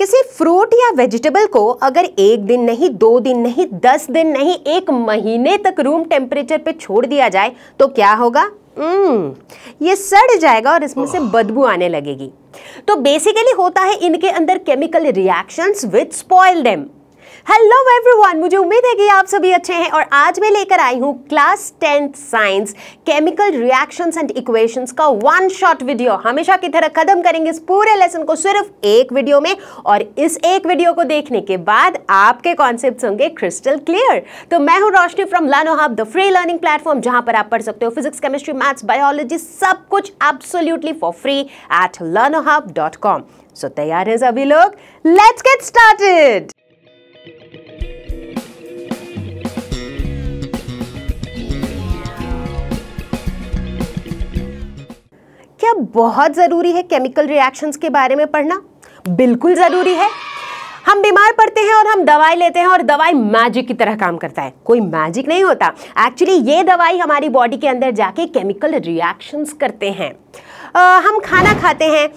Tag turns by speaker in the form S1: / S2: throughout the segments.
S1: किसी फ्रूट या वेजिटेबल को अगर एक दिन नहीं दो दिन नहीं दस दिन नहीं एक महीने तक रूम टेम्परेचर पे छोड़ दिया जाए तो क्या होगा हम्म ये सड़ जाएगा और इसमें से बदबू आने लगेगी तो बेसिकली होता है इनके अंदर chemical reactions with spoiled um hello everyone मुझे उम्मीद है कि आप सभी अच्छे हैं और आज मैं लेकर आई हूँ class tenth science chemical reactions and equations का वन शॉट वीडियो हमेशा की तरह खत्म करेंगे इस पूरे लेसन को सिर्फ एक वीडियो में और इस एक वीडियो को देखने के बाद आपके कॉन्सेप्ट होंगे क्रिस्टल क्लियर तो मैं हूँ Roshni from Learno Hub the free learning platform जहाँ पर आप पढ़ सकते हो फिजिक्स केमिस्ट्री मैथ्स बायोलॉजी सब कुछ absolutely for free at Learno Hub dot com so तैयार है सभी लोग लेट्स गेट स्टार्टेड क्या बहुत ज़रूरी है केमिकल रिएक्शंस के बारे में पढ़ना बिल्कुल ज़रूरी है हम बीमार पड़ते हैं और हम दवाई लेते हैं और दवाई मैजिक की तरह काम करता है कोई मैजिक नहीं होता एक्चुअली ये दवाई हमारी बॉडी के अंदर जाके केमिकल रिएक्शंस करते हैं आ, हम खाना खाते हैं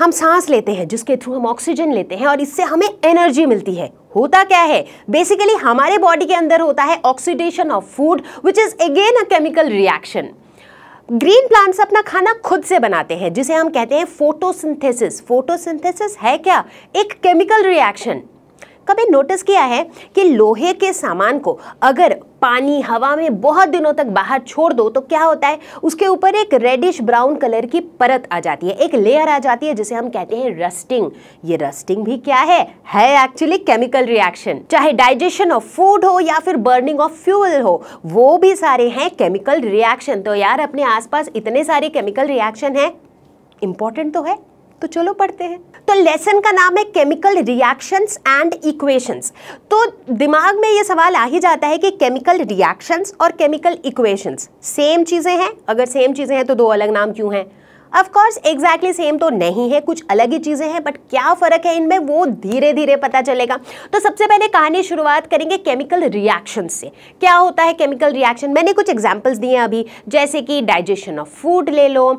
S1: हम सांस लेते हैं जिसके थ्रू हम ऑक्सीजन लेते हैं और इससे हमें एनर्जी मिलती है होता क्या है बेसिकली हमारे बॉडी के अंदर होता है oxidation of food which is again a chemical reaction green plants अपना खाना खुद से बनाते हैं जिसे हम कहते हैं फोटोसिंथेसिस फोटोसिंथेसिस है क्या एक केमिकल रिएक्शन कभी नोटिस किया है कि लोहे के सामान को अगर पानी हवा में बहुत दिनों तक बाहर छोड़ दो तो क्या होता है उसके ऊपर एक रेडिश ब्राउन कलर की परत आ जाती है एक लेयर आ जाती है जिसे हम कहते हैं रस्टिंग ये रस्टिंग भी क्या है है एक्चुअली केमिकल रिएक्शन चाहे डाइजेशन ऑफ फूड हो या फिर बर्निंग ऑफ फ्यूल हो वो भी सारे हैं केमिकल रिएक्शन तो यार अपने आसपास इतने सारे केमिकल रिएक्शन है इंपॉर्टेंट तो है तो चलो पढ़ते हैं तो लेसन का नाम है केमिकल रिएक्शंस एंड इक्वेशंस तो दिमाग में ये सवाल आ ही जाता है कि केमिकल रिएक्शंस और केमिकल इक्वेशंस सेम चीज़ें हैं अगर सेम चीज़ें हैं तो दो अलग नाम क्यों हैं अफकोर्स एग्जैक्टली सेम तो नहीं है कुछ अलग ही चीज़ें हैं बट क्या फ़र्क है इनमें वो धीरे धीरे पता चलेगा तो सबसे पहले कहानी शुरुआत करेंगे केमिकल रिएक्शन से क्या होता है केमिकल रिएक्शन मैंने कुछ एग्जाम्पल्स दिए हैं अभी जैसे कि डाइजेशन ऑफ फूड ले लो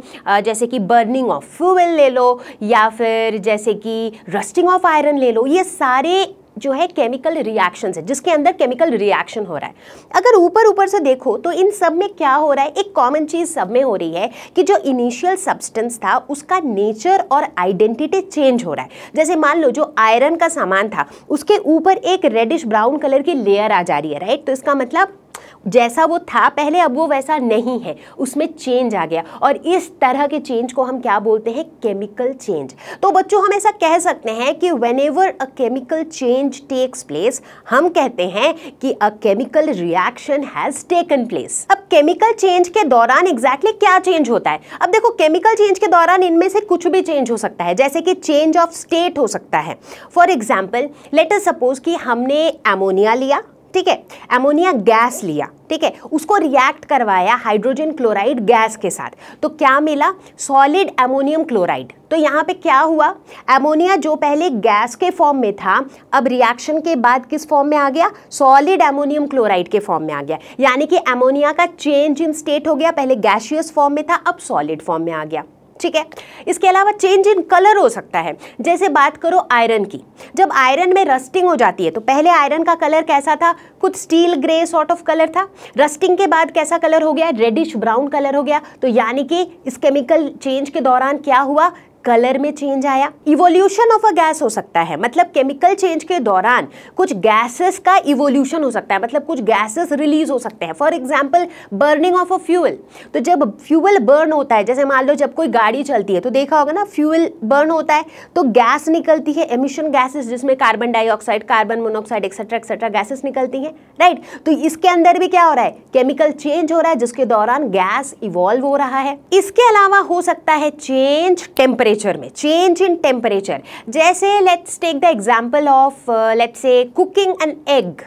S1: जैसे कि बर्निंग ऑफ फ्यूल ले लो या फिर जैसे कि रस्टिंग ऑफ आयरन ले लो ये सारे जो है केमिकल रिएक्शन है जिसके अंदर केमिकल रिएक्शन हो रहा है अगर ऊपर ऊपर से देखो तो इन सब में क्या हो रहा है एक कॉमन चीज़ सब में हो रही है कि जो इनिशियल सब्सटेंस था उसका नेचर और आइडेंटिटी चेंज हो रहा है जैसे मान लो जो आयरन का सामान था उसके ऊपर एक रेडिश ब्राउन कलर की लेयर आ जा रही है राइट तो इसका मतलब जैसा वो था पहले अब वो वैसा नहीं है उसमें चेंज आ गया और इस तरह के चेंज को हम क्या बोलते हैं केमिकल चेंज तो बच्चों हम ऐसा कह सकते हैं कि whenever a chemical change takes place हम कहते हैं कि a chemical reaction has taken place अब केमिकल चेंज के दौरान एग्जैक्टली exactly क्या चेंज होता है अब देखो केमिकल चेंज के दौरान इनमें से कुछ भी चेंज हो सकता है जैसे कि चेंज ऑफ स्टेट हो सकता है फॉर एग्जाम्पल लेटर सपोज कि हमने एमोनिया लिया ठीक है एमोनिया गैस लिया ठीक है उसको रिएक्ट करवाया हाइड्रोजन क्लोराइड गैस के साथ तो क्या मिला सॉलिड एमोनियम क्लोराइड तो यहाँ पे क्या हुआ एमोनिया जो पहले गैस के फॉर्म में था अब रिएक्शन के बाद किस फॉर्म में आ गया सॉलिड एमोनियम क्लोराइड के फॉर्म में आ गया यानी कि एमोनिया का चेंज इन स्टेट हो गया पहले गैशियस फॉर्म में था अब सॉलिड फॉर्म में आ गया ठीक है इसके अलावा चेंज इन कलर हो सकता है जैसे बात करो आयरन की जब आयरन में रस्टिंग हो जाती है तो पहले आयरन का कलर कैसा था कुछ steel grey sort of colour था रस्टिंग के बाद कैसा कलर हो गया रेडिश ब्राउन कलर हो गया तो यानी कि इस केमिकल चेंज के दौरान क्या हुआ कलर में चेंज आया इवोल्यूशन ऑफ अ गैस हो सकता है मतलब केमिकल चेंज के दौरान कुछ गैसेस का इवोल्यूशन हो सकता है मतलब कुछ गैसेस रिलीज हो सकते हैं for example burning of a fuel तो जब फ्यूल बर्न होता है जैसे मान लो जब कोई गाड़ी चलती है तो देखा होगा ना फ्यूल बर्न होता है तो गैस निकलती है एमिशन गैसेस जिसमें carbon dioxide carbon monoxide etcetera etcetera gases निकलती हैं राइट तो इसके अंदर भी क्या हो रहा है केमिकल चेंज हो रहा है जिसके दौरान गैस इवॉल्व हो रहा है इसके अलावा हो सकता है चेंज टेम्परेचर टेम्परेचर में चेंज इन टेम्परेचर जैसे let's take the example of let's a cooking an egg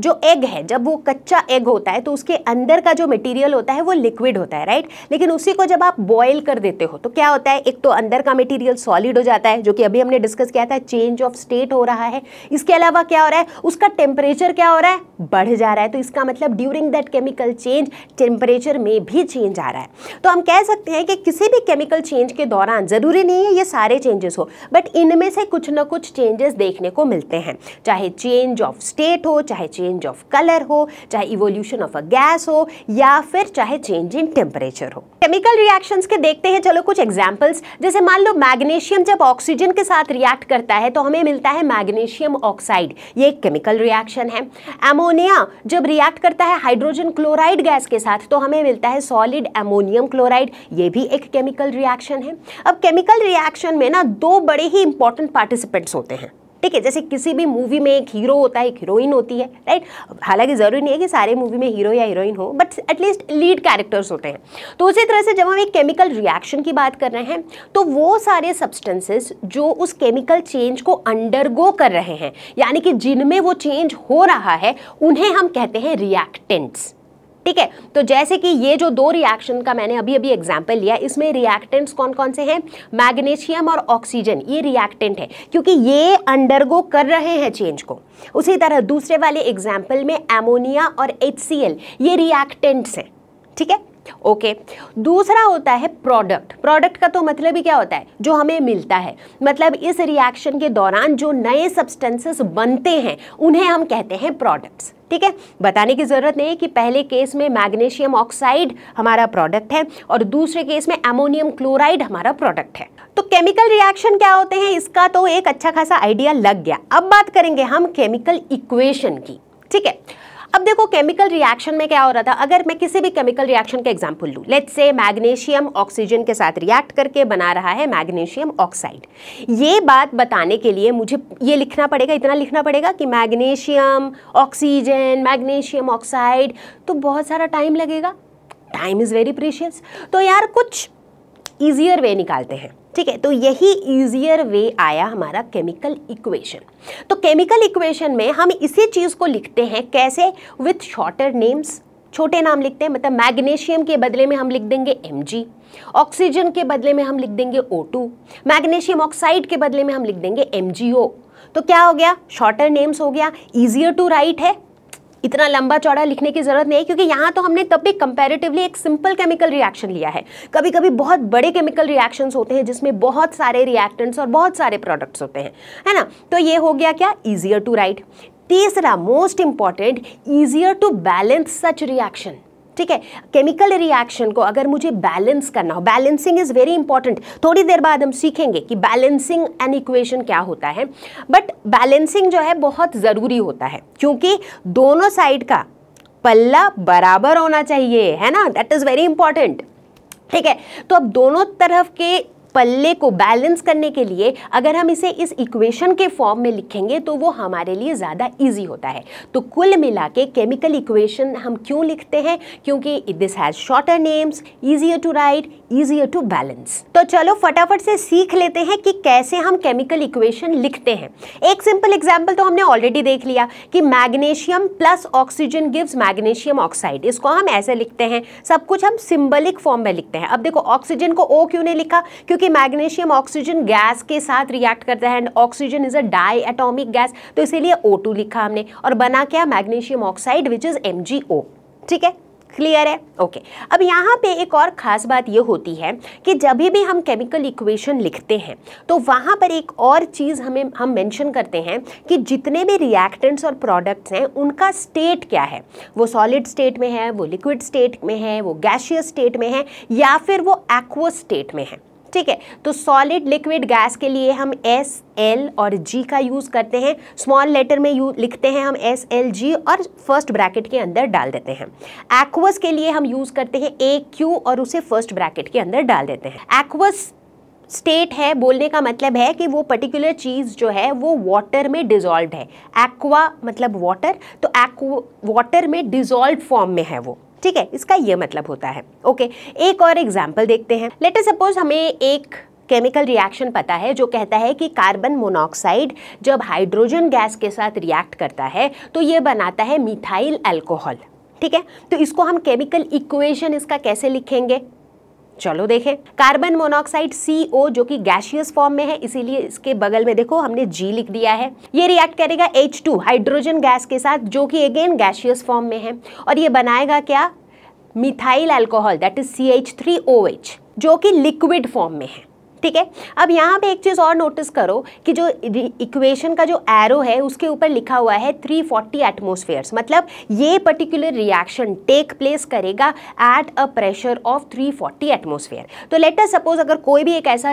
S1: जो एग है जब वो कच्चा एग होता है तो उसके अंदर का जो मटेरियल होता है वो लिक्विड होता है राइट लेकिन उसी को जब आप बॉयल कर देते हो तो क्या होता है एक तो अंदर का मटेरियल सॉलिड हो जाता है जो कि अभी हमने डिस्कस किया था चेंज ऑफ स्टेट हो रहा है इसके अलावा क्या हो रहा है उसका टेम्परेचर क्या हो रहा है बढ़ जा रहा है तो इसका मतलब during that chemical change temperature में भी चेंज आ रहा है तो हम कह सकते हैं कि किसी भी केमिकल चेंज के दौरान ज़रूरी नहीं है ये सारे चेंजेस हो बट इनमें से कुछ ना कुछ चेंजेस देखने को मिलते हैं चाहे चेंज ऑफ स्टेट हो चाहे चेंज चेंज ऑफ कलर हो चाहे इवोल्यूशन ऑफ अ गैस हो या फिर चाहे चेंज इन टेम्परेचर हो केमिकल रिएक्शन के देखते हैं चलो कुछ एग्जाम्पल्स जैसे मान लो मैग्नेशियम जब ऑक्सीजन के साथ रिएक्ट करता है तो हमें मिलता है मैग्नेशियम ऑक्साइड ये एक केमिकल रिएक्शन है एमोनिया जब रिएक्ट करता है हाइड्रोजन क्लोराइड गैस के साथ तो हमें मिलता है सॉलिड एमोनियम क्लोराइड ये भी एक केमिकल रिएक्शन है अब केमिकल रिएक्शन में ना दो बड़े ही इंपॉर्टेंट पार्टिसिपेंट्स होते हैं ठीक है जैसे किसी भी मूवी में एक हीरो होता है एक हीरोइन होती है राइट हालांकि ज़रूरी नहीं है कि सारे मूवी में हीरो या हीरोइन हो बट एटलीस्ट लीड कैरेक्टर्स होते हैं तो उसी तरह से जब हम एक केमिकल रिएक्शन की बात कर रहे हैं तो वो सारे सब्सटेंसेस जो उस केमिकल चेंज को अंडरगो कर रहे हैं यानी कि जिनमें वो चेंज हो रहा है उन्हें हम कहते हैं रिएक्टेंट्स ठीक है तो जैसे कि ये जो दो रिएक्शन का मैंने अभी अभी एग्जाम्पल लिया इसमें रिएक्टेंट्स कौन कौन से हैं मैग्नेशियम और ऑक्सीजन ये रिएक्टेंट है क्योंकि ये अंडरगो कर रहे हैं चेंज को उसी तरह दूसरे वाले एग्जाम्पल में एमोनिया और एच ये रिएक्टेंट्स हैं ठीक है ओके दूसरा होता है प्रोडक्ट प्रोडक्ट का तो मतलब ही क्या होता है जो हमें मिलता है मतलब इस रिएक्शन के दौरान जो नए सब्सटेंसेस बनते हैं उन्हें हम कहते हैं प्रोडक्ट्स ठीक है बताने की ज़रूरत नहीं है कि पहले केस में मैग्नीशियम ऑक्साइड हमारा प्रोडक्ट है और दूसरे केस में एमोनियम क्लोराइड हमारा प्रोडक्ट है तो केमिकल रिएक्शन क्या होते हैं इसका तो एक अच्छा खासा आइडिया लग गया अब बात करेंगे हम केमिकल इक्वेशन की ठीक है अब देखो केमिकल रिएक्शन में क्या हो रहा था अगर मैं किसी भी केमिकल रिएक्शन का एग्जाम्पल लूँ लेट से मैग्नीशियम ऑक्सीजन के साथ रिएक्ट करके बना रहा है मैग्नीशियम ऑक्साइड ये बात बताने के लिए मुझे ये लिखना पड़ेगा इतना लिखना पड़ेगा कि मैग्नीशियम ऑक्सीजन मैग्नीशियम ऑक्साइड तो बहुत सारा टाइम लगेगा टाइम इज़ वेरी प्रेशियस तो यार कुछ ईजियर वे निकालते हैं ठीक है तो यही ईजियर वे आया हमारा केमिकल इक्वेशन तो केमिकल इक्वेशन में हम इसी चीज़ को लिखते हैं कैसे विथ शॉर्टर नेम्स छोटे नाम लिखते हैं मतलब मैग्नीशियम के बदले में हम लिख देंगे एम ऑक्सीजन के बदले में हम लिख देंगे O2 मैग्नीशियम ऑक्साइड के बदले में हम लिख देंगे एम तो क्या हो गया शॉर्टर नेम्स हो गया ईजियर टू राइट है इतना लंबा चौड़ा लिखने की ज़रूरत नहीं है क्योंकि यहाँ तो हमने तब भी कंपेरेटिवली एक सिंपल केमिकल रिएक्शन लिया है कभी कभी बहुत बड़े केमिकल रिएक्शन होते हैं जिसमें बहुत सारे रिएक्टेंट्स और बहुत सारे प्रोडक्ट्स होते हैं है ना तो ये हो गया क्या ईजियर टू राइट तीसरा most important easier to balance such reaction ठीक है केमिकल रिएक्शन को अगर मुझे बैलेंस करना हो बैलेंसिंग इज़ वेरी इंपॉर्टेंट थोड़ी देर बाद हम सीखेंगे कि बैलेंसिंग एन इक्वेशन क्या होता है बट बैलेंसिंग जो है बहुत ज़रूरी होता है क्योंकि दोनों साइड का पल्ला बराबर होना चाहिए है ना दैट इज़ वेरी इंपॉर्टेंट ठीक है तो अब दोनों तरफ के पल्ले को बैलेंस करने के लिए अगर हम इसे इस इक्वेशन के फॉर्म में लिखेंगे तो वो हमारे लिए ज़्यादा ईजी होता है तो कुल मिला के केमिकल इक्वेशन हम क्यों लिखते हैं क्योंकि this has shorter names easier to write easier to balance तो चलो फटाफट से सीख लेते हैं कि कैसे हम केमिकल इक्वेशन लिखते हैं एक सिंपल एग्जाम्पल तो हमने ऑलरेडी देख लिया कि magnesium plus oxygen gives magnesium oxide इसको हम ऐसे लिखते हैं सब कुछ हम सिंबलिक फॉर्म में लिखते हैं अब देखो ऑक्सीजन को ओ क्यों नहीं लिखा क्योंकि मैग्नेशियम ऑक्सीजन गैस के साथ रिएक्ट करता है and oxygen is a diatomic gas तो इसीलिए ओ लिखा हमने और बना क्या magnesium oxide which is M ठीक है क्लियर है ओके अब यहाँ पे एक और ख़ास बात ये होती है कि जब भी हम केमिकल इक्वेशन लिखते हैं तो वहाँ पर एक और चीज़ हमें हम मेंशन करते हैं कि जितने भी रिएक्टेंट्स और प्रोडक्ट्स हैं उनका स्टेट क्या है वो सॉलिड स्टेट में है वो लिक्विड स्टेट में है वो गैशियस स्टेट में है या फिर वो एक्वस स्टेट में है ठीक है तो सॉलिड लिक्विड गैस के लिए हम एस एल और जी का यूज़ करते हैं स्मॉल लेटर में यू लिखते हैं हम एस एल जी और फर्स्ट ब्रैकेट के अंदर डाल देते हैं एक्वस के लिए हम यूज़ करते हैं ए क्यू और उसे फर्स्ट ब्रैकेट के अंदर डाल देते हैं एक्वस स्टेट है बोलने का मतलब है कि वो पर्टिकुलर चीज़ जो है वो वाटर में डिजॉल्व है एक्वा मतलब वाटर तो एक्वा वाटर में डिजॉल्व फॉर्म में है वो ठीक है इसका ये मतलब होता है ओके एक और एग्जाम्पल देखते हैं लेटर सपोज हमें एक केमिकल रिएक्शन पता है जो कहता है कि कार्बन मोनोक्साइड जब हाइड्रोजन गैस के साथ रिएक्ट करता है तो ये बनाता है मिथाइल अल्कोहल ठीक है तो इसको हम केमिकल इक्वेशन इसका कैसे लिखेंगे चलो देखें कार्बन मोनोऑक्साइड ओ जो कि गैशियस फॉर्म में है इसीलिए इसके बगल में देखो हमने जी लिख दिया है ये रिएक्ट करेगा H2 हाइड्रोजन गैस के साथ जो कि अगेन गैशियस फॉर्म में है और ये बनाएगा क्या methyl alcohol that is C H three O H जो कि लिक्विड फॉर्म में है ठीक है अब यहाँ पे एक चीज़ और नोटिस करो कि जो इक्वेशन का जो एरो है उसके ऊपर लिखा हुआ है 340 फोर्टी मतलब ये पर्टिकुलर रिएक्शन टेक प्लेस करेगा at a pressure of 340 forty atmosphere तो लेटर सपोज अगर कोई भी एक ऐसा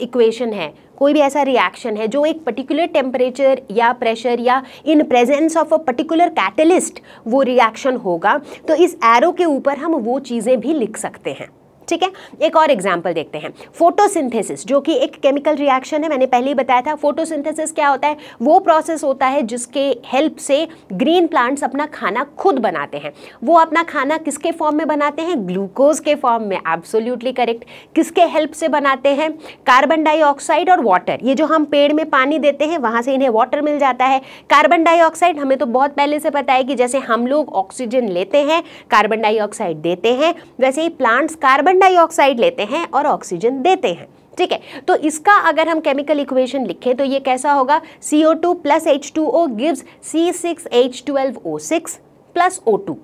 S1: इक्वेशन है कोई भी ऐसा रिएक्शन है जो एक पर्टिकुलर टेम्परेचर या प्रेशर या in presence of a particular catalyst वो रिएक्शन होगा तो इस एरो के ऊपर हम वो चीज़ें भी लिख सकते हैं ठीक है एक और एग्जाम्पल देखते हैं फोटोसिंथेसिस जो कि एक केमिकल रिएक्शन है मैंने पहले ही बताया था फोटोसिंथेसिस क्या होता है वो प्रोसेस होता है जिसके हेल्प से ग्रीन प्लांट्स अपना खाना खुद बनाते हैं वो अपना खाना किसके फॉर्म में बनाते हैं ग्लूकोज के फॉर्म में एब्सोल्यूटली करेक्ट किसके हेल्प से बनाते हैं कार्बन डाइऑक्साइड और वाटर ये जो हम पेड़ में पानी देते हैं वहाँ से इन्हें वाटर मिल जाता है कार्बन डाइऑक्साइड हमें तो बहुत पहले से पता है कि जैसे हम लोग ऑक्सीजन लेते हैं कार्बन डाइऑक्साइड देते हैं वैसे ही प्लांट्स कार्बन कार्बन डाइऑक्साइड लेते हैं और ऑक्सीजन देते हैं ठीक है तो इसका अगर हम केमिकल इक्वेशन लिखें तो ये कैसा होगा C O two plus H two O gives C six H twelve O six plus O two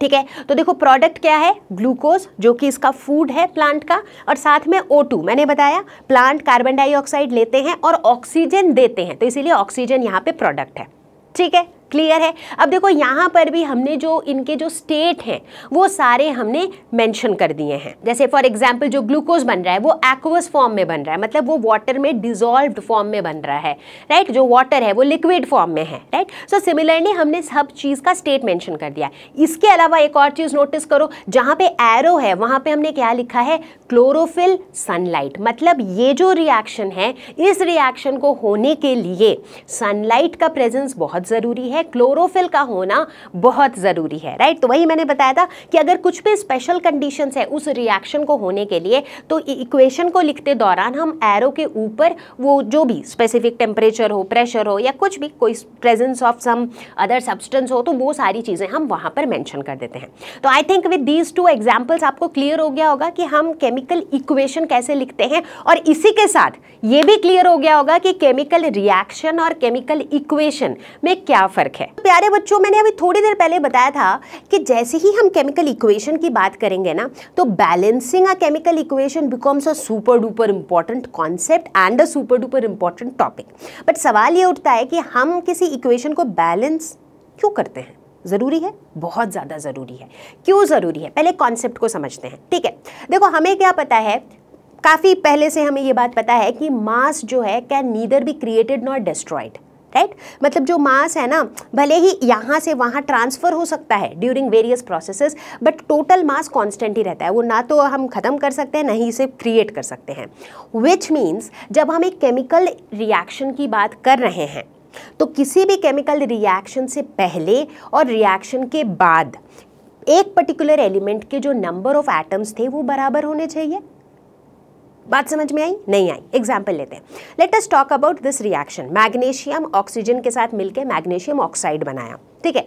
S1: ठीक है तो देखो प्रोडक्ट क्या है ग्लूकोज जो कि इसका फूड है प्लांट का और साथ में O2 मैंने बताया प्लांट कार्बन डाइऑक्साइड लेते हैं और ऑक्सीजन देते हैं तो इसीलिए ऑक्सीजन यहाँ पे प्रोडक्ट है ठीक है क्लियर है अब देखो यहाँ पर भी हमने जो इनके जो स्टेट हैं वो सारे हमने मेंशन कर दिए हैं जैसे फॉर एग्जांपल जो ग्लूकोज बन रहा है वो एक्वस फॉर्म में बन रहा है मतलब वो वाटर में डिजोल्व फॉर्म में बन रहा है राइट जो वाटर है वो लिक्विड फॉर्म में है राइट सो सिमिलरली हमने सब चीज़ का स्टेट मैंशन कर दिया इसके अलावा एक और चीज़ नोटिस करो जहाँ पे एरो है वहाँ पर हमने क्या लिखा है क्लोरोफिल सनलाइट मतलब ये जो रिएक्शन है इस रिएक्शन को होने के लिए सनलाइट का प्रेजेंस बहुत ज़रूरी है क्लोरोफिल का होना बहुत ज़रूरी है राइट तो वही मैंने बताया था कि अगर कुछ भी स्पेशल कंडीशन है उस रिएक्शन को होने के लिए तो इक्वेशन को लिखते दौरान हम एरो के ऊपर वो जो भी स्पेसिफिक टेम्परेचर हो प्रेशर हो या कुछ भी कोई presence of some other substance हो तो वो सारी चीज़ें हम वहाँ पर मैंशन कर देते हैं तो I think with these two examples आपको क्लियर हो गया होगा कि हम केमिकल इक्वेशन कैसे लिखते हैं और इसी के साथ ये भी क्लियर हो गया होगा कि केमिकल रिएक्शन और केमिकल इक्वेशन में क्या फ़र्क है प्यारे बच्चों मैंने अभी थोड़ी देर पहले बताया था कि जैसे ही हम केमिकल इक्वेशन की बात करेंगे ना तो balancing a chemical equation becomes a super duper important concept and a super duper important topic but सवाल ये उठता है कि हम किसी इक्वेशन को बैलेंस क्यों करते हैं ज़रूरी है बहुत ज़्यादा ज़रूरी है क्यों ज़रूरी है पहले कॉन्सेप्ट को समझते हैं ठीक है देखो हमें क्या पता है काफ़ी पहले से हमें ये बात पता है कि मास जो है can neither be created not destroyed right मतलब जो मास है ना भले ही यहाँ से वहाँ ट्रांसफ़र हो सकता है during various processes but total mass constant ही रहता है वो ना तो हम ख़त्म कर सकते हैं ना ही इसे क्रिएट कर सकते हैं विच मीन्स जब हम एक केमिकल रिएक्शन की बात कर रहे हैं तो किसी भी केमिकल रिएक्शन से पहले और रिएक्शन के बाद एक पर्टिकुलर एलिमेंट के जो नंबर ऑफ एटम्स थे वो बराबर होने चाहिए बात समझ में आई नहीं आई एग्जाम्पल लेते हैं let us talk about this reaction magnesium oxygen के साथ मिलकर मैग्नेशियम ऑक्साइड बनाया ठीक है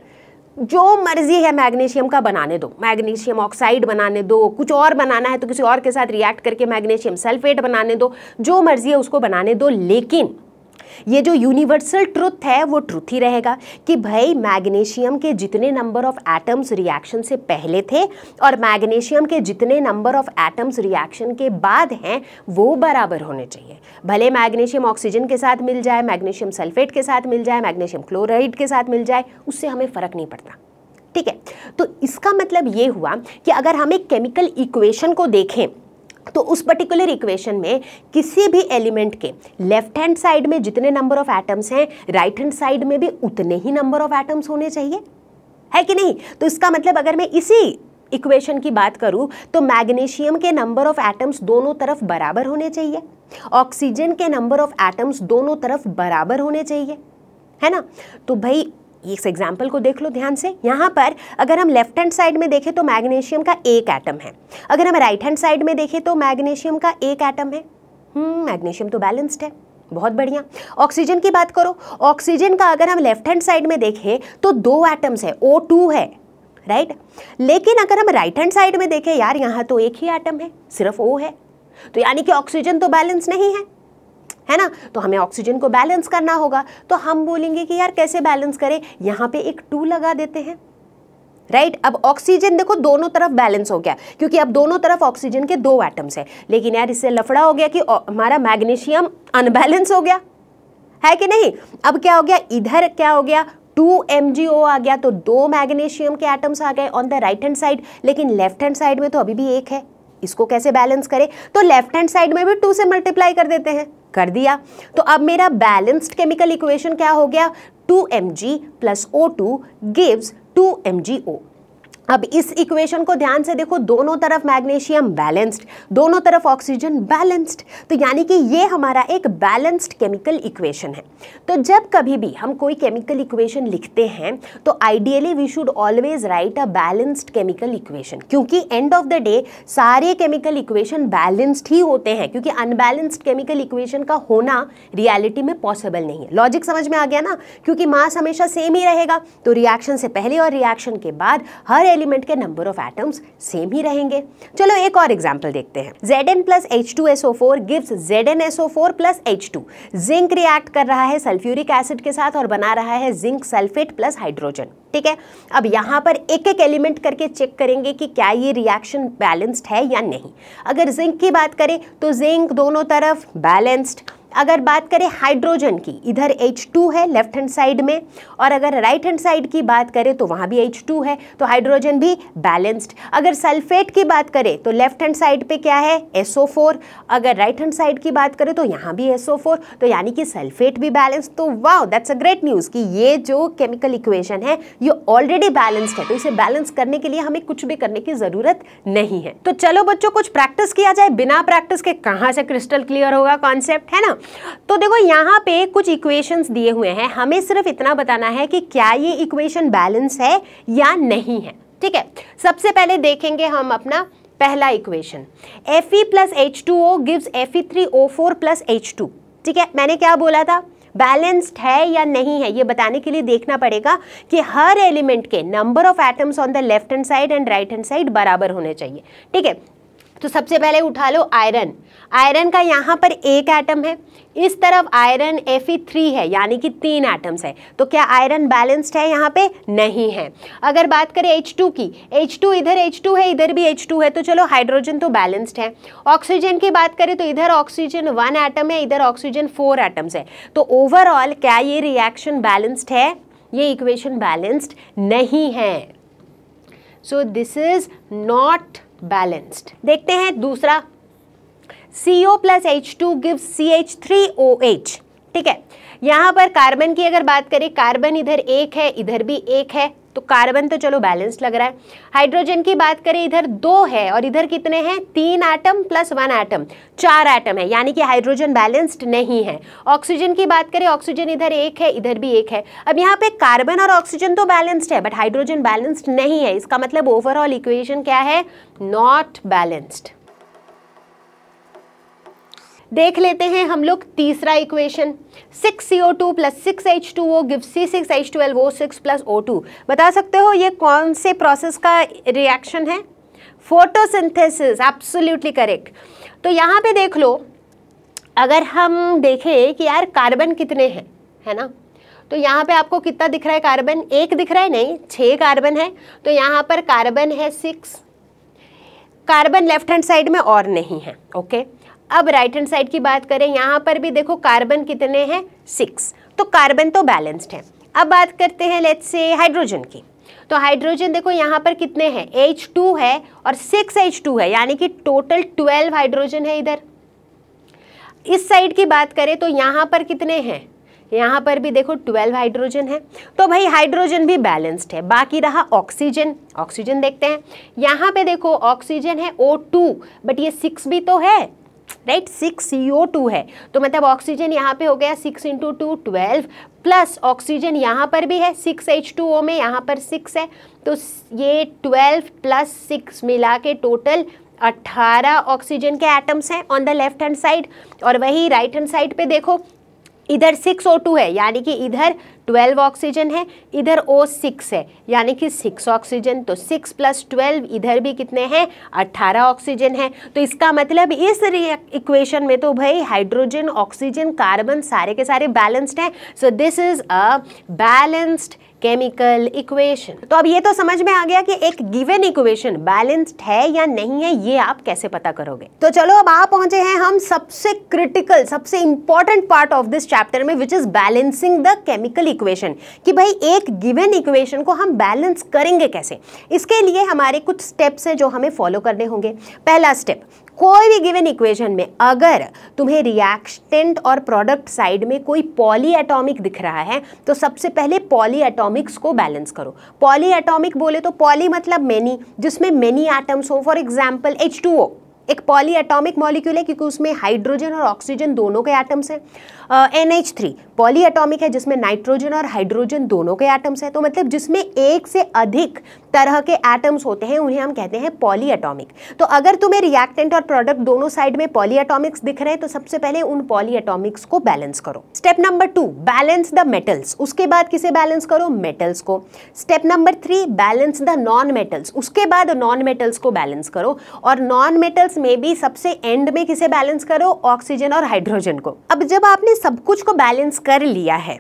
S1: जो मर्जी है मैग्नीशियम का बनाने दो मैग्नीशियम ऑक्साइड बनाने दो कुछ और बनाना है तो किसी और के साथ रिएक्ट करके मैग्नीशियम सल्फेट बनाने दो जो मर्जी है उसको बनाने दो लेकिन ये जो यूनिवर्सल ट्रुथ है वो ट्रुथ ही रहेगा कि भाई मैग्नीशियम के जितने नंबर ऑफ एटम्स रिएक्शन से पहले थे और मैग्नीशियम के जितने नंबर ऑफ एटम्स रिएक्शन के बाद हैं वो बराबर होने चाहिए भले मैग्नीशियम ऑक्सीजन के साथ मिल जाए मैग्नीशियम सल्फेट के साथ मिल जाए मैग्नीशियम क्लोराइड के साथ मिल जाए उससे हमें फ़र्क नहीं पड़ता ठीक है तो इसका मतलब ये हुआ कि अगर हम एक केमिकल इक्वेशन को देखें तो उस पर्टिकुलर इक्वेशन में किसी भी एलिमेंट के लेफ्ट हैंड साइड में जितने नंबर ऑफ एटम्स हैं राइट हैंड साइड में भी उतने ही नंबर ऑफ एटम्स होने चाहिए है कि नहीं तो इसका मतलब अगर मैं इसी इक्वेशन की बात करूं तो मैग्नीशियम के नंबर ऑफ एटम्स दोनों तरफ बराबर होने चाहिए ऑक्सीजन के नंबर ऑफ एटम्स दोनों तरफ बराबर होने चाहिए है ना तो भाई इस एग्जाम्पल को देख लो ध्यान से यहाँ पर अगर हम लेफ्ट हैंड साइड में देखें तो मैग्नीशियम का एक एटम है अगर हम राइट हैंड साइड में देखें तो मैग्नीशियम का एक एटम है मैग्नीशियम तो बैलेंस्ड है बहुत बढ़िया ऑक्सीजन की बात करो ऑक्सीजन का अगर हम लेफ्ट हैंड साइड में देखें तो दो एटम्स है ओ टू है राइट लेकिन अगर हम राइट हैंड साइड में देखें यार यहाँ तो एक ही एटम है सिर्फ ओ है तो यानी कि ऑक्सीजन तो बैलेंस नहीं है है ना तो हमें ऑक्सीजन को बैलेंस करना होगा तो हम बोलेंगे कि यार कैसे बैलेंस करें यहाँ पे एक टू लगा देते हैं राइट right? अब ऑक्सीजन देखो दोनों तरफ बैलेंस हो गया क्योंकि अब दोनों तरफ ऑक्सीजन के दो एटम्स हैं लेकिन यार इससे लफड़ा हो गया कि हमारा मैग्नीशियम अनबैलेंस हो गया है कि नहीं अब क्या हो गया इधर क्या हो गया 2 MgO आ गया तो दो मैग्नीशियम के एटम्स आ गए on the right hand side लेकिन लेफ्ट हैंड साइड में तो अभी भी एक है इसको कैसे बैलेंस करें तो लेफ्ट हैंड साइड में भी टू से मल्टीप्लाई कर देते हैं कर दिया तो अब मेरा बैलेंस्ड केमिकल इक्वेशन क्या हो गया two M G plus O two gives two M G O अब इस इक्वेशन को ध्यान से देखो दोनों तरफ मैग्नीशियम बैलेंस्ड दोनों तरफ ऑक्सीजन बैलेंस्ड तो यानी कि ये हमारा एक बैलेंस्ड केमिकल इक्वेशन है तो जब कभी भी हम कोई केमिकल इक्वेशन लिखते हैं तो ideally we should always write a balanced chemical equation क्योंकि एंड ऑफ द डे सारे केमिकल इक्वेशन बैलेंस्ड ही होते हैं क्योंकि अनबैलेंस्ड केमिकल इक्वेशन का होना रियलिटी में पॉसिबल नहीं है लॉजिक समझ में आ गया ना क्योंकि मास हमेशा सेम ही रहेगा तो रिएक्शन से पहले और रिएक्शन के बाद हर एलिमेंट के नंबर ऑफ एटम्स सेम ही रहेंगे चलो एक और एग्जाम्पल देखते हैं Z N plus H two S O four gives Z N S O four plus H two zinc react कर रहा है सल्फ्यूरिक एसिड के साथ और बना रहा है जिंक सल्फेट प्लस हाइड्रोजन ठीक है अब यहाँ पर एक एक एलिमेंट करके चेक करेंगे कि क्या ये रिएक्शन बैलेंस्ड है या नहीं अगर जिंक की बात करें तो जिंक दोनों तरफ बैलेंस्ड अगर बात करें हाइड्रोजन की इधर H2 है लेफ्ट हैंड साइड में और अगर राइट हैंड साइड की बात करें तो वहाँ भी H2 है तो हाइड्रोजन भी बैलेंस्ड अगर सल्फेट की बात करें तो लेफ्ट हैंड साइड पे क्या है SO4 अगर राइट हैंड साइड की बात करें तो यहाँ भी SO4 तो यानी कि सल्फेट भी बैलेंस तो वाह दैट्स अ ग्रेट न्यूज़ कि ये जो केमिकल इक्वेशन है ये ऑलरेडी बैलेंस्ड है तो इसे बैलेंस करने के लिए हमें कुछ भी करने की ज़रूरत नहीं है तो चलो बच्चों कुछ प्रैक्टिस किया जाए बिना प्रैक्टिस के कहाँ से क्रिस्टल क्लियर होगा कॉन्सेप्ट है ना तो देखो यहाँ पे कुछ इक्वेशंस दिए हुए हैं हमें सिर्फ इतना बताना है कि क्या ये इक्वेशन बैलेंस है या नहीं है ठीक है सबसे पहले देखेंगे हम अपना पहला equation F E plus H two O gives F E three O four plus H two ठीक है मैंने क्या बोला था बैलेंस्ड है या नहीं है ये बताने के लिए देखना पड़ेगा कि हर एलिमेंट के number of atoms on the left hand side and right hand side बराबर होने चाहिए ठीक है तो सबसे पहले उठा लो आयरन आयरन का यहाँ पर एक एटम है इस तरफ आयरन Fe3 है यानी कि तीन एटम्स है तो क्या आयरन बैलेंस्ड है यहाँ पे नहीं है अगर बात करें H2 की H2 इधर H2 है इधर भी H2 है तो चलो हाइड्रोजन तो बैलेंस्ड है ऑक्सीजन की बात करें तो इधर ऑक्सीजन वन एटम है इधर ऑक्सीजन फोर एटम्स है तो ओवरऑल क्या ये रिएक्शन बैलेंस्ड है ये इक्वेशन बैलेंस्ड नहीं है so this is not balanced देखते हैं दूसरा C O plus H two give C H three O H ठीक है यहाँ पर कार्बन की अगर बात करें कार्बन इधर एक है इधर भी एक है तो कार्बन तो चलो बैलेंस लग रहा है हाइड्रोजन की बात करें इधर दो है और इधर कितने हैं तीन आइटम प्लस वन आइटम चार आइटम है यानी कि हाइड्रोजन बैलेंस्ड नहीं है ऑक्सीजन की बात करें ऑक्सीजन इधर एक है इधर भी एक है अब यहाँ पे कार्बन और ऑक्सीजन तो बैलेंस्ड है बट हाइड्रोजन बैलेंस्ड नहीं है इसका मतलब ओवरऑल इक्वेशन क्या है नॉट बैलेंस्ड देख लेते हैं हम लोग तीसरा equation six C O two plus six H two O give C six H twelve O six plus O two बता सकते हो ये कौन से प्रोसेस का रिएक्शन है फोटोसिंथेसिस एब्सोल्युटली करेक्ट तो यहाँ पे देख लो अगर हम देखें कि यार कार्बन कितने हैं है ना तो यहाँ पे आपको कितना दिख रहा है कार्बन एक दिख रहा है नहीं छः कार्बन है तो यहाँ पर कार्बन है six carbon left hand side में और नहीं है ओके okay? अब राइट हैंड साइड की बात करें यहाँ पर भी देखो कार्बन कितने हैं सिक्स तो कार्बन तो बैलेंस्ड है अब बात करते हैं लेट्स से हाइड्रोजन की तो हाइड्रोजन देखो यहाँ पर कितने हैं एच टू है और सिक्स एच टू है यानी कि टोटल ट्वेल्व हाइड्रोजन है इधर इस साइड की बात करें तो यहाँ पर कितने हैं यहाँ पर भी देखो ट्वेल्व हाइड्रोजन है तो भाई हाइड्रोजन भी बैलेंस्ड है बाकी रहा ऑक्सीजन ऑक्सीजन देखते हैं यहाँ पे देखो ऑक्सीजन है O2 बट ये सिक्स भी तो है right six C O two है तो मतलब ऑक्सीजन यहाँ पे हो गया six into two twelve plus oxygen यहाँ पर भी है सिक्स एच टू ओ में यहाँ पर सिक्स है तो ये ट्वेल्व प्लस सिक्स मिला के टोटल अट्ठारह ऑक्सीजन के एटम्स हैं on the left hand side और वही राइट हैंड साइड पे देखो इधर सिक्स ओ टू है यानी कि इधर ट्वेल्व ऑक्सीजन है इधर ओ सिक्स है यानी कि सिक्स ऑक्सीजन तो सिक्स प्लस ट्वेल्व इधर भी कितने हैं अट्ठारह ऑक्सीजन है तो इसका मतलब इस इक्वेशन में तो भाई हाइड्रोजन ऑक्सीजन कार्बन सारे के सारे बैलेंस्ड हैं so this is a balanced chemical equation तो अब ये तो समझ में आ गया कि एक गिवन इक्वेशन बैलेंस्ड है या नहीं है ये आप कैसे पता करोगे तो चलो अब आप पहुंचे हैं हम सबसे क्रिटिकल सबसे important part of this chapter में which is balancing the chemical equation कि भाई एक गिवन इक्वेशन को हम बैलेंस करेंगे कैसे इसके लिए हमारे कुछ स्टेप्स हैं जो हमें फॉलो करने होंगे पहला स्टेप कोई भी गिवन इक्वेशन में अगर तुम्हें रिएक्टेंट और प्रोडक्ट साइड में कोई पॉली एटॉमिक दिख रहा है तो सबसे पहले पॉली एटॉमिक्स को बैलेंस करो पॉली एटॉमिक बोले तो पॉली मतलब मेनी जिसमें मेनी एटम्स हो for example H two O एक पॉली एटॉमिक मॉलिक्यूल है क्योंकि उसमें हाइड्रोजन और ऑक्सीजन दोनों के एटम्स हैं N H three poly atomic है जिसमें नाइट्रोजन और हाइड्रोजन दोनों के एटम्स हैं तो मतलब जिसमें एक से अधिक तरह के एटम्स होते हैं उन्हें हम कहते हैं पॉली एटॉमिक तो अगर तुम्हें रिएक्टेंट और प्रोडक्ट दोनों साइड में पॉली एटॉमिक्स दिख रहे हैं तो सबसे पहले उन पॉली एटॉमिक्स को बैलेंस करो step number two balance the metals उसके बाद किसे बैलेंस करो मेटल्स को step number three balance the non metals उसके बाद नॉन मेटल्स को बैलेंस करो और नॉन मेटल्स में भी सबसे एंड में किसे बैलेंस करो ऑक्सीजन और हाइड्रोजन को अब जब आपने सब कुछ को बैलेंस कर लिया है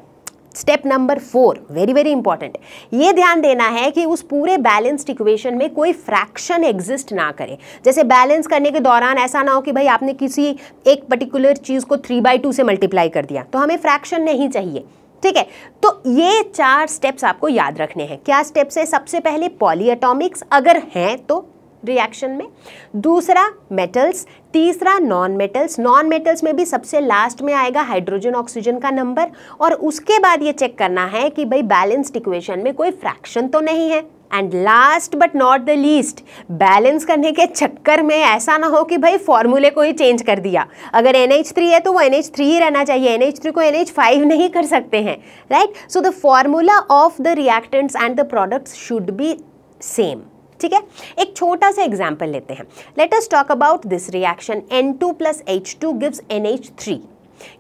S1: step number four very very important ये ध्यान देना है कि उस पूरे बैलेंस्ड इक्वेशन में कोई फ्रैक्शन एग्जिस्ट ना करे जैसे बैलेंस करने के दौरान ऐसा ना हो कि भाई आपने किसी एक पर्टिकुलर चीज़ को थ्री बाई टू से मल्टीप्लाई कर दिया तो हमें फ्रैक्शन नहीं चाहिए ठीक है तो ये चार स्टेप्स आपको याद रखने हैं क्या स्टेप्स है सबसे पहले पॉलीएटॉमिक्स अगर हैं तो रिएक्शन में दूसरा मेटल्स तीसरा नॉन मेटल्स नॉन मेटल्स में भी सबसे लास्ट में आएगा हाइड्रोजन ऑक्सीजन का नंबर और उसके बाद ये चेक करना है कि भाई बैलेंस्ड इक्वेशन में कोई फ्रैक्शन तो नहीं है and last but not the least balance करने के चक्कर में ऐसा ना हो कि भाई फॉर्मूले को ही चेंज कर दिया अगर एन एच थ्री है तो वो एन एच थ्री ही रहना चाहिए एन एच थ्री को एन एच फाइव नहीं कर सकते हैं right so the formula of the reactants and the products should be same ठीक है एक छोटा सा एग्जाम्पल लेते हैं let talk about this reaction N two plus H two gives N H three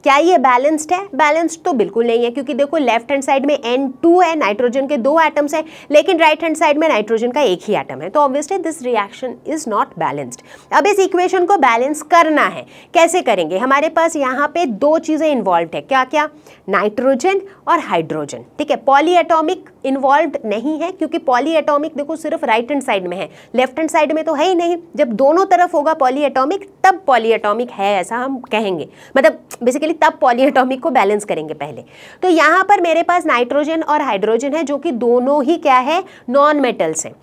S1: क्या ये बैलेंस्ड है बैलेंस्ड तो बिल्कुल नहीं है क्योंकि देखो लेफ्ट हैंड साइड में एन टू है नाइट्रोजन के दो एटम्स हैं लेकिन राइट हैंड साइड में नाइट्रोजन का एक ही एटम है तो obviously this reaction is not balanced अब इस इक्वेशन को बैलेंस करना है कैसे करेंगे हमारे पास यहाँ पे दो चीज़ें इन्वॉल्व है क्या क्या नाइट्रोजन और हाइड्रोजन ठीक है पॉली इन्वॉल्व नहीं है क्योंकि पॉली एटॉमिक देखो सिर्फ राइट हैंड साइड में है लेफ्ट हैंड साइड में तो है ही नहीं जब दोनों तरफ होगा पॉली एटॉमिक तब पॉली एटॉमिक है ऐसा हम कहेंगे मतलब बेसिकली तब पॉली एटॉमिक को बैलेंस करेंगे पहले तो यहाँ पर मेरे पास नाइट्रोजन और हाइड्रोजन है जो कि दोनों ही क्या है नॉन मेटल्स हैं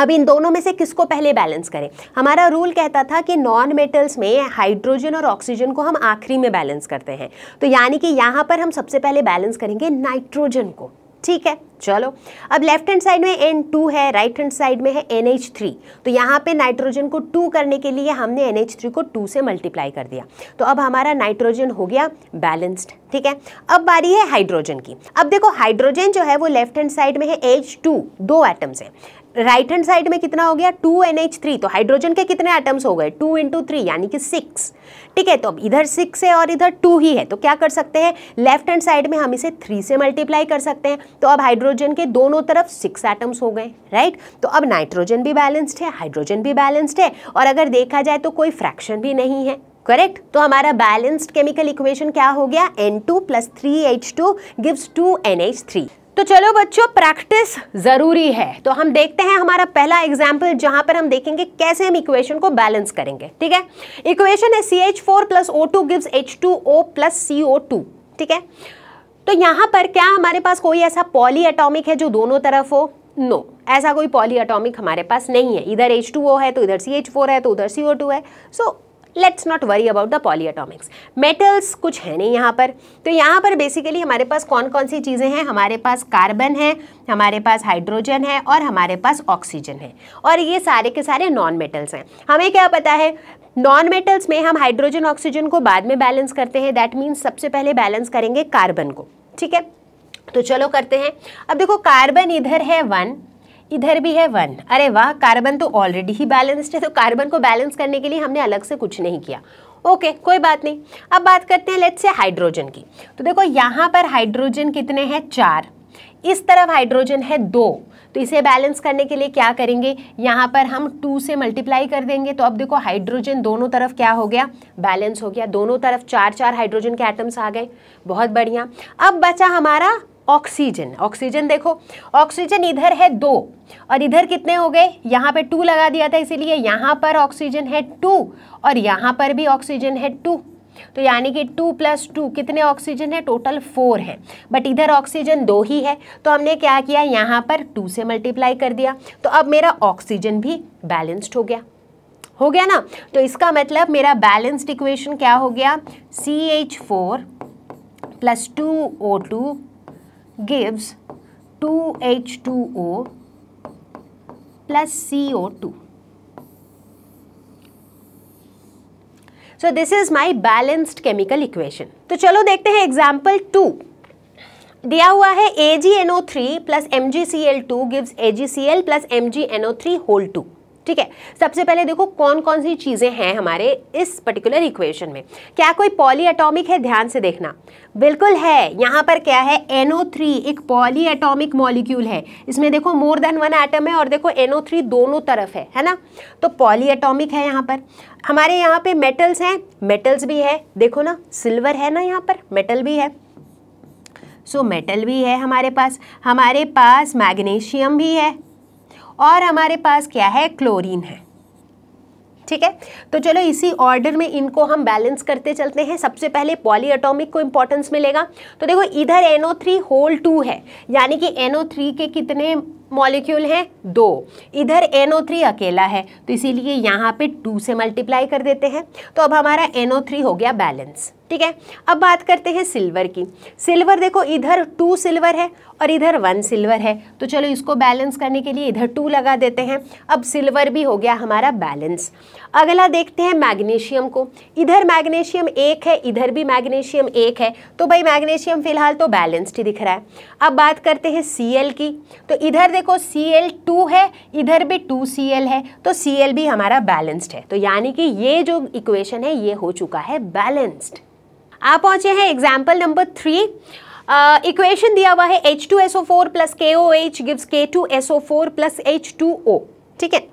S1: अब इन दोनों में से किसको पहले बैलेंस करें हमारा रूल कहता था कि नॉन मेटल्स में हाइड्रोजन और ऑक्सीजन को हम आखिरी में बैलेंस करते हैं तो यानी कि यहाँ पर हम सबसे पहले बैलेंस करेंगे नाइट्रोजन को ठीक है चलो अब लेफ्ट हैंड साइड में एन टू है राइट हैंड साइड में है एन एच थ्री तो यहाँ पे नाइट्रोजन को टू करने के लिए हमने एन एच थ्री को टू से मल्टीप्लाई कर दिया तो अब हमारा नाइट्रोजन हो गया बैलेंस्ड ठीक है अब बारी है हाइड्रोजन की अब देखो हाइड्रोजन जो है वो लेफ्ट हैंड साइड में है एच टू दो एटम्स हैं राइट हैंड साइड में कितना हो गया टू एन एच थ्री तो हाइड्रोजन के कितने एटम्स हो गए टू इंटू थ्री यानी कि सिक्स ठीक है तो अब इधर सिक्स है और इधर टू ही है तो क्या कर सकते हैं लेफ्ट हैंड साइड में हम इसे थ्री से मल्टीप्लाई कर सकते हैं तो अब हाइड्रोजन के दोनों तरफ सिक्स एटम्स हो गए राइट तो अब नाइट्रोजन भी बैलेंस्ड है हाइड्रोजन भी बैलेंस्ड है और अगर देखा जाए तो कोई फ्रैक्शन भी नहीं है करेक्ट तो हमारा बैलेंस्ड केमिकल इक्वेशन क्या हो गया N2 two plus three H two gives two N H three तो चलो बच्चों प्रैक्टिस ज़रूरी है तो हम देखते हैं हमारा पहला एग्जाम्पल जहां पर हम देखेंगे कैसे हम इक्वेशन को बैलेंस करेंगे ठीक है इक्वेशन है C H four plus O two gives H two O plus C O two ठीक है तो यहां पर क्या हमारे पास कोई ऐसा पॉली एटॉमिक है जो दोनों तरफ हो नो no, ऐसा कोई पॉली एटॉमिक हमारे पास नहीं है इधर एच टू ओ है तो इधर सी एच फोर है तो उधर सी ओ टू है so so, let's not worry about the polyatomics metals कुछ है नहीं यहाँ पर तो यहाँ पर बेसिकली हमारे पास कौन कौन सी चीज़ें हैं हमारे पास कार्बन है हमारे पास हाइड्रोजन है और हमारे पास ऑक्सीजन है और ये सारे के सारे नॉन मेटल्स हैं हमें क्या पता है नॉन मेटल्स में हम हाइड्रोजन ऑक्सीजन को बाद में बैलेंस करते हैं दैट मीन्स सबसे पहले बैलेंस करेंगे कार्बन को ठीक है तो चलो करते हैं अब देखो कार्बन इधर है वन इधर भी है वन अरे वाह कार्बन तो ऑलरेडी ही बैलेंस्ड है तो कार्बन को बैलेंस करने के लिए हमने अलग से कुछ नहीं किया ओके okay, कोई बात नहीं अब बात करते हैं लेट से हाइड्रोजन की तो देखो यहाँ पर हाइड्रोजन कितने हैं चार इस तरफ हाइड्रोजन है दो तो इसे बैलेंस करने के लिए क्या करेंगे यहाँ पर हम टू से मल्टीप्लाई कर देंगे तो अब देखो हाइड्रोजन दोनों तरफ क्या हो गया बैलेंस हो गया दोनों तरफ चार चार हाइड्रोजन के एटम्स आ गए बहुत बढ़िया अब बचा हमारा ऑक्सीजन ऑक्सीजन देखो ऑक्सीजन इधर है दो और इधर कितने हो गए यहाँ पे टू लगा दिया था इसीलिए यहाँ पर ऑक्सीजन है टू और यहाँ पर भी ऑक्सीजन है टू तो यानी कि टू प्लस टू कितने ऑक्सीजन है टोटल फोर है बट इधर ऑक्सीजन दो ही है तो हमने क्या किया यहाँ पर टू से मल्टीप्लाई कर दिया तो अब मेरा ऑक्सीजन भी बैलेंस्ड हो गया हो गया ना तो इसका मतलब मेरा बैलेंस्ड इक्वेशन क्या हो गया C H four plus two O two gives 2H2O plus CO2. So this is my balanced chemical equation तो चलो देखते हैं एग्जाम्पल टू दिया हुआ है A G N O three plus M G C L two gives A G C L plus M G N O three whole two ठीक है सबसे पहले देखो कौन कौन सी चीज़ें हैं हमारे इस पर्टिकुलर इक्वेशन में क्या कोई पॉली एटॉमिक है ध्यान से देखना बिल्कुल है यहाँ पर क्या है NO3 एक पॉली एटॉमिक मॉलिक्यूल है इसमें देखो मोर देन वन एटम है और देखो NO3 दोनों तरफ है है ना तो पॉली एटॉमिक है यहाँ पर हमारे यहाँ पे मेटल्स हैं मेटल्स भी है देखो ना सिल्वर है ना यहाँ पर मेटल भी है सो so, मेटल भी है हमारे पास हमारे पास मैग्नीशियम भी है और हमारे पास क्या है क्लोरीन है ठीक है तो चलो इसी ऑर्डर में इनको हम बैलेंस करते चलते हैं सबसे पहले पॉलीएटॉमिक को इंपॉर्टेंस मिलेगा तो देखो इधर एनओ थ्री होल टू है यानी कि एनओ थ्री के कितने मॉलिक्यूल हैं दो इधर एनओ थ्री अकेला है तो इसीलिए यहाँ पे टू से मल्टीप्लाई कर देते हैं तो अब हमारा एनओ थ्री हो गया बैलेंस ठीक है अब बात करते हैं सिल्वर की सिल्वर देखो इधर टू सिल्वर है और इधर वन सिल्वर है तो चलो इसको बैलेंस करने के लिए इधर टू लगा देते हैं अब सिल्वर भी हो गया हमारा बैलेंस अगला देखते हैं मैग्नीशियम को इधर मैग्नीशियम एक है इधर भी मैग्नीशियम एक है तो भाई मैग्नीशियम फिलहाल तो बैलेंस्ड ही दिख रहा है अब बात करते हैं सी की तो इधर देखो सी एल है इधर भी टू सी है तो सी भी हमारा बैलेंस्ड है तो यानी कि ये जो इक्वेशन है ये हो चुका है बैलेंस्ड आप पहुंचे हैं एग्जाम्पल नंबर थ्री इक्वेशन दिया हुआ है H two S O four plus K O H give K two S O four plus H two O ठीक है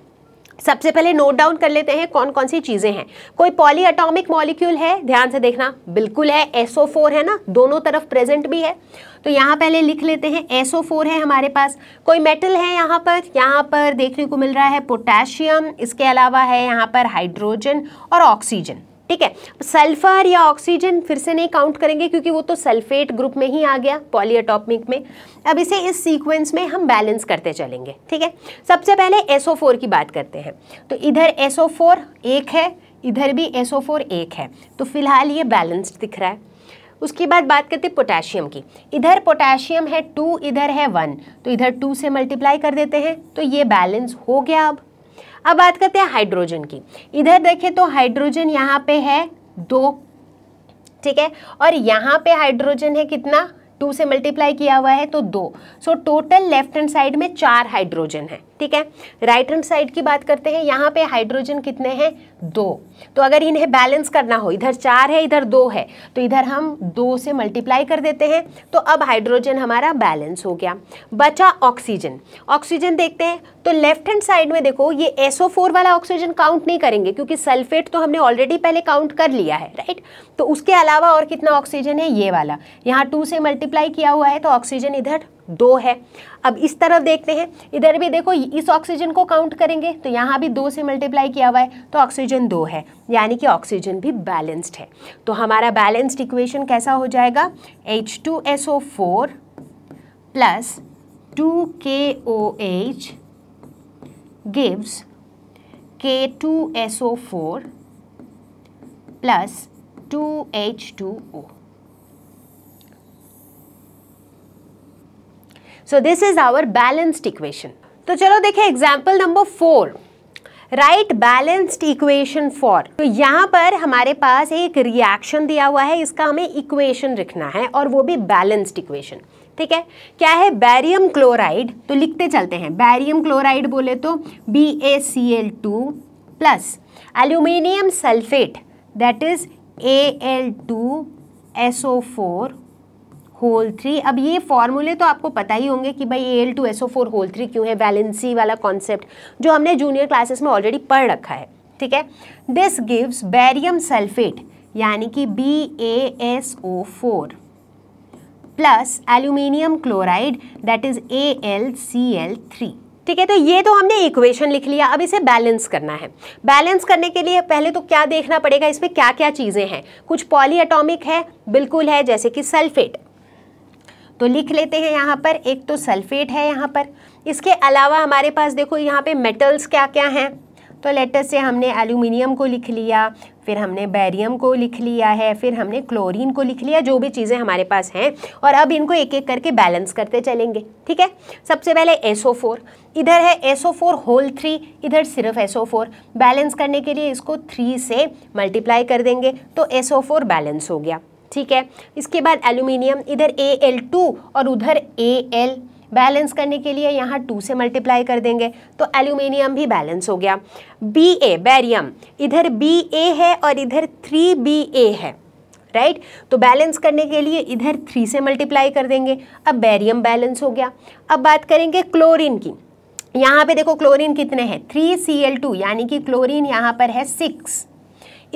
S1: सबसे पहले नोट डाउन कर लेते हैं कौन कौन सी चीज़ें हैं कोई पॉली एटॉमिक मॉलिक्यूल है ध्यान से देखना बिल्कुल है SO4 है ना दोनों तरफ प्रेजेंट भी है तो यहाँ पहले लिख लेते हैं SO4 है हमारे पास कोई मेटल है यहाँ पर यहाँ पर देखने को मिल रहा है पोटेशियम इसके अलावा है यहाँ पर हाइड्रोजन और ऑक्सीजन ठीक है सल्फर या ऑक्सीजन फिर से नहीं काउंट करेंगे क्योंकि वो तो सल्फेट ग्रुप में ही आ गया पॉलीएटॉमिक में अब इसे इस सीक्वेंस में हम बैलेंस करते चलेंगे ठीक है सबसे पहले SO4 की बात करते हैं तो इधर SO4 एक है इधर भी SO4 एक है तो फिलहाल ये बैलेंस्ड दिख रहा है उसके बाद बात करते हैं पोटेशियम की इधर पोटेशियम है टू इधर है वन तो इधर टू से मल्टीप्लाई कर देते हैं तो ये बैलेंस हो गया अब अब बात करते हैं हाइड्रोजन की इधर देखें तो हाइड्रोजन यहाँ पे है दो ठीक है और यहाँ पे हाइड्रोजन है कितना टू से मल्टीप्लाई किया हुआ है तो दो so total left hand side में चार हाइड्रोजन है ठीक है राइट हैंड साइड की बात करते हैं यहाँ पे हाइड्रोजन कितने हैं दो तो अगर इन्हें बैलेंस करना हो इधर चार है इधर दो है तो इधर हम दो से मल्टीप्लाई कर देते हैं तो अब हाइड्रोजन हमारा बैलेंस हो गया बचा ऑक्सीजन ऑक्सीजन देखते हैं तो लेफ्ट हैंड साइड में देखो ये SO4 वाला ऑक्सीजन काउंट नहीं करेंगे क्योंकि सल्फेट तो हमने ऑलरेडी पहले काउंट कर लिया है राइट तो उसके अलावा और कितना ऑक्सीजन है ये वाला यहाँ टू से मल्टीप्लाई किया हुआ है तो ऑक्सीजन इधर दो है अब इस तरफ देखते हैं इधर भी देखो इस ऑक्सीजन को काउंट करेंगे तो यहाँ भी दो से मल्टीप्लाई किया हुआ है तो ऑक्सीजन दो है यानी कि ऑक्सीजन भी बैलेंस्ड है तो हमारा बैलेंस्ड इक्वेशन कैसा हो जाएगा H two S O four plus two K O H gives K2SO4 plus 2H2O. So this is our balanced equation तो चलो देखें example number four right balanced equation for तो यहाँ पर हमारे पास एक रिएक्शन दिया हुआ है इसका हमें इक्वेशन लिखना है और वो भी बैलेंस्ड इक्वेशन ठीक है क्या है बैरियम क्लोराइड तो लिखते चलते हैं बैरियम क्लोराइड बोले तो B A C L two plus aluminium sulphate that is A L two S O four whole three अब ये फॉर्मूले तो आपको पता ही होंगे कि भाई L two S O four whole three क्यों है वैलेंसी वाला कॉन्सेप्ट जो हमने जूनियर क्लासेस में ऑलरेडी पढ़ रखा है ठीक है दिस गिव्स बैरियम सल्फेट यानी कि B A S O four plus aluminium chloride that is A L C L three ठीक है तो ये तो हमने इक्वेशन लिख लिया अब इसे बैलेंस करना है बैलेंस करने के लिए पहले तो क्या देखना पड़ेगा इसमें क्या क्या चीज़ें हैं कुछ पॉली एटॉमिक है बिल्कुल है जैसे कि सल्फेट तो लिख लेते हैं यहाँ पर एक तो सल्फेट है यहाँ पर इसके अलावा हमारे पास देखो यहाँ पे मेटल्स क्या क्या हैं तो लेटर से हमने एल्यूमिनियम को लिख लिया फिर हमने बैरियम को लिख लिया है फिर हमने क्लोरीन को लिख लिया जो भी चीज़ें हमारे पास हैं और अब इनको एक एक करके बैलेंस करते चलेंगे ठीक है सबसे पहले SO4 इधर है SO4 होल थ्री इधर सिर्फ SO4 बैलेंस करने के लिए इसको थ्री से मल्टीप्लाई कर देंगे तो SO4 बैलेंस हो गया ठीक है इसके बाद एल्यूमिनियम इधर ए एल टू और उधर ए एल बैलेंस करने के लिए यहाँ टू से मल्टीप्लाई कर देंगे तो एल्यूमिनियम भी बैलेंस हो गया बी ए बैरियम इधर बी ए है और इधर थ्री बी ए है राइट right? तो बैलेंस करने के लिए इधर थ्री से मल्टीप्लाई कर देंगे अब बैरियम बैलेंस हो गया अब बात करेंगे क्लोरीन की यहाँ पे देखो क्लोरीन कितने हैं थ्री सी एल टू यानी कि क्लोरीन यहाँ पर है सिक्स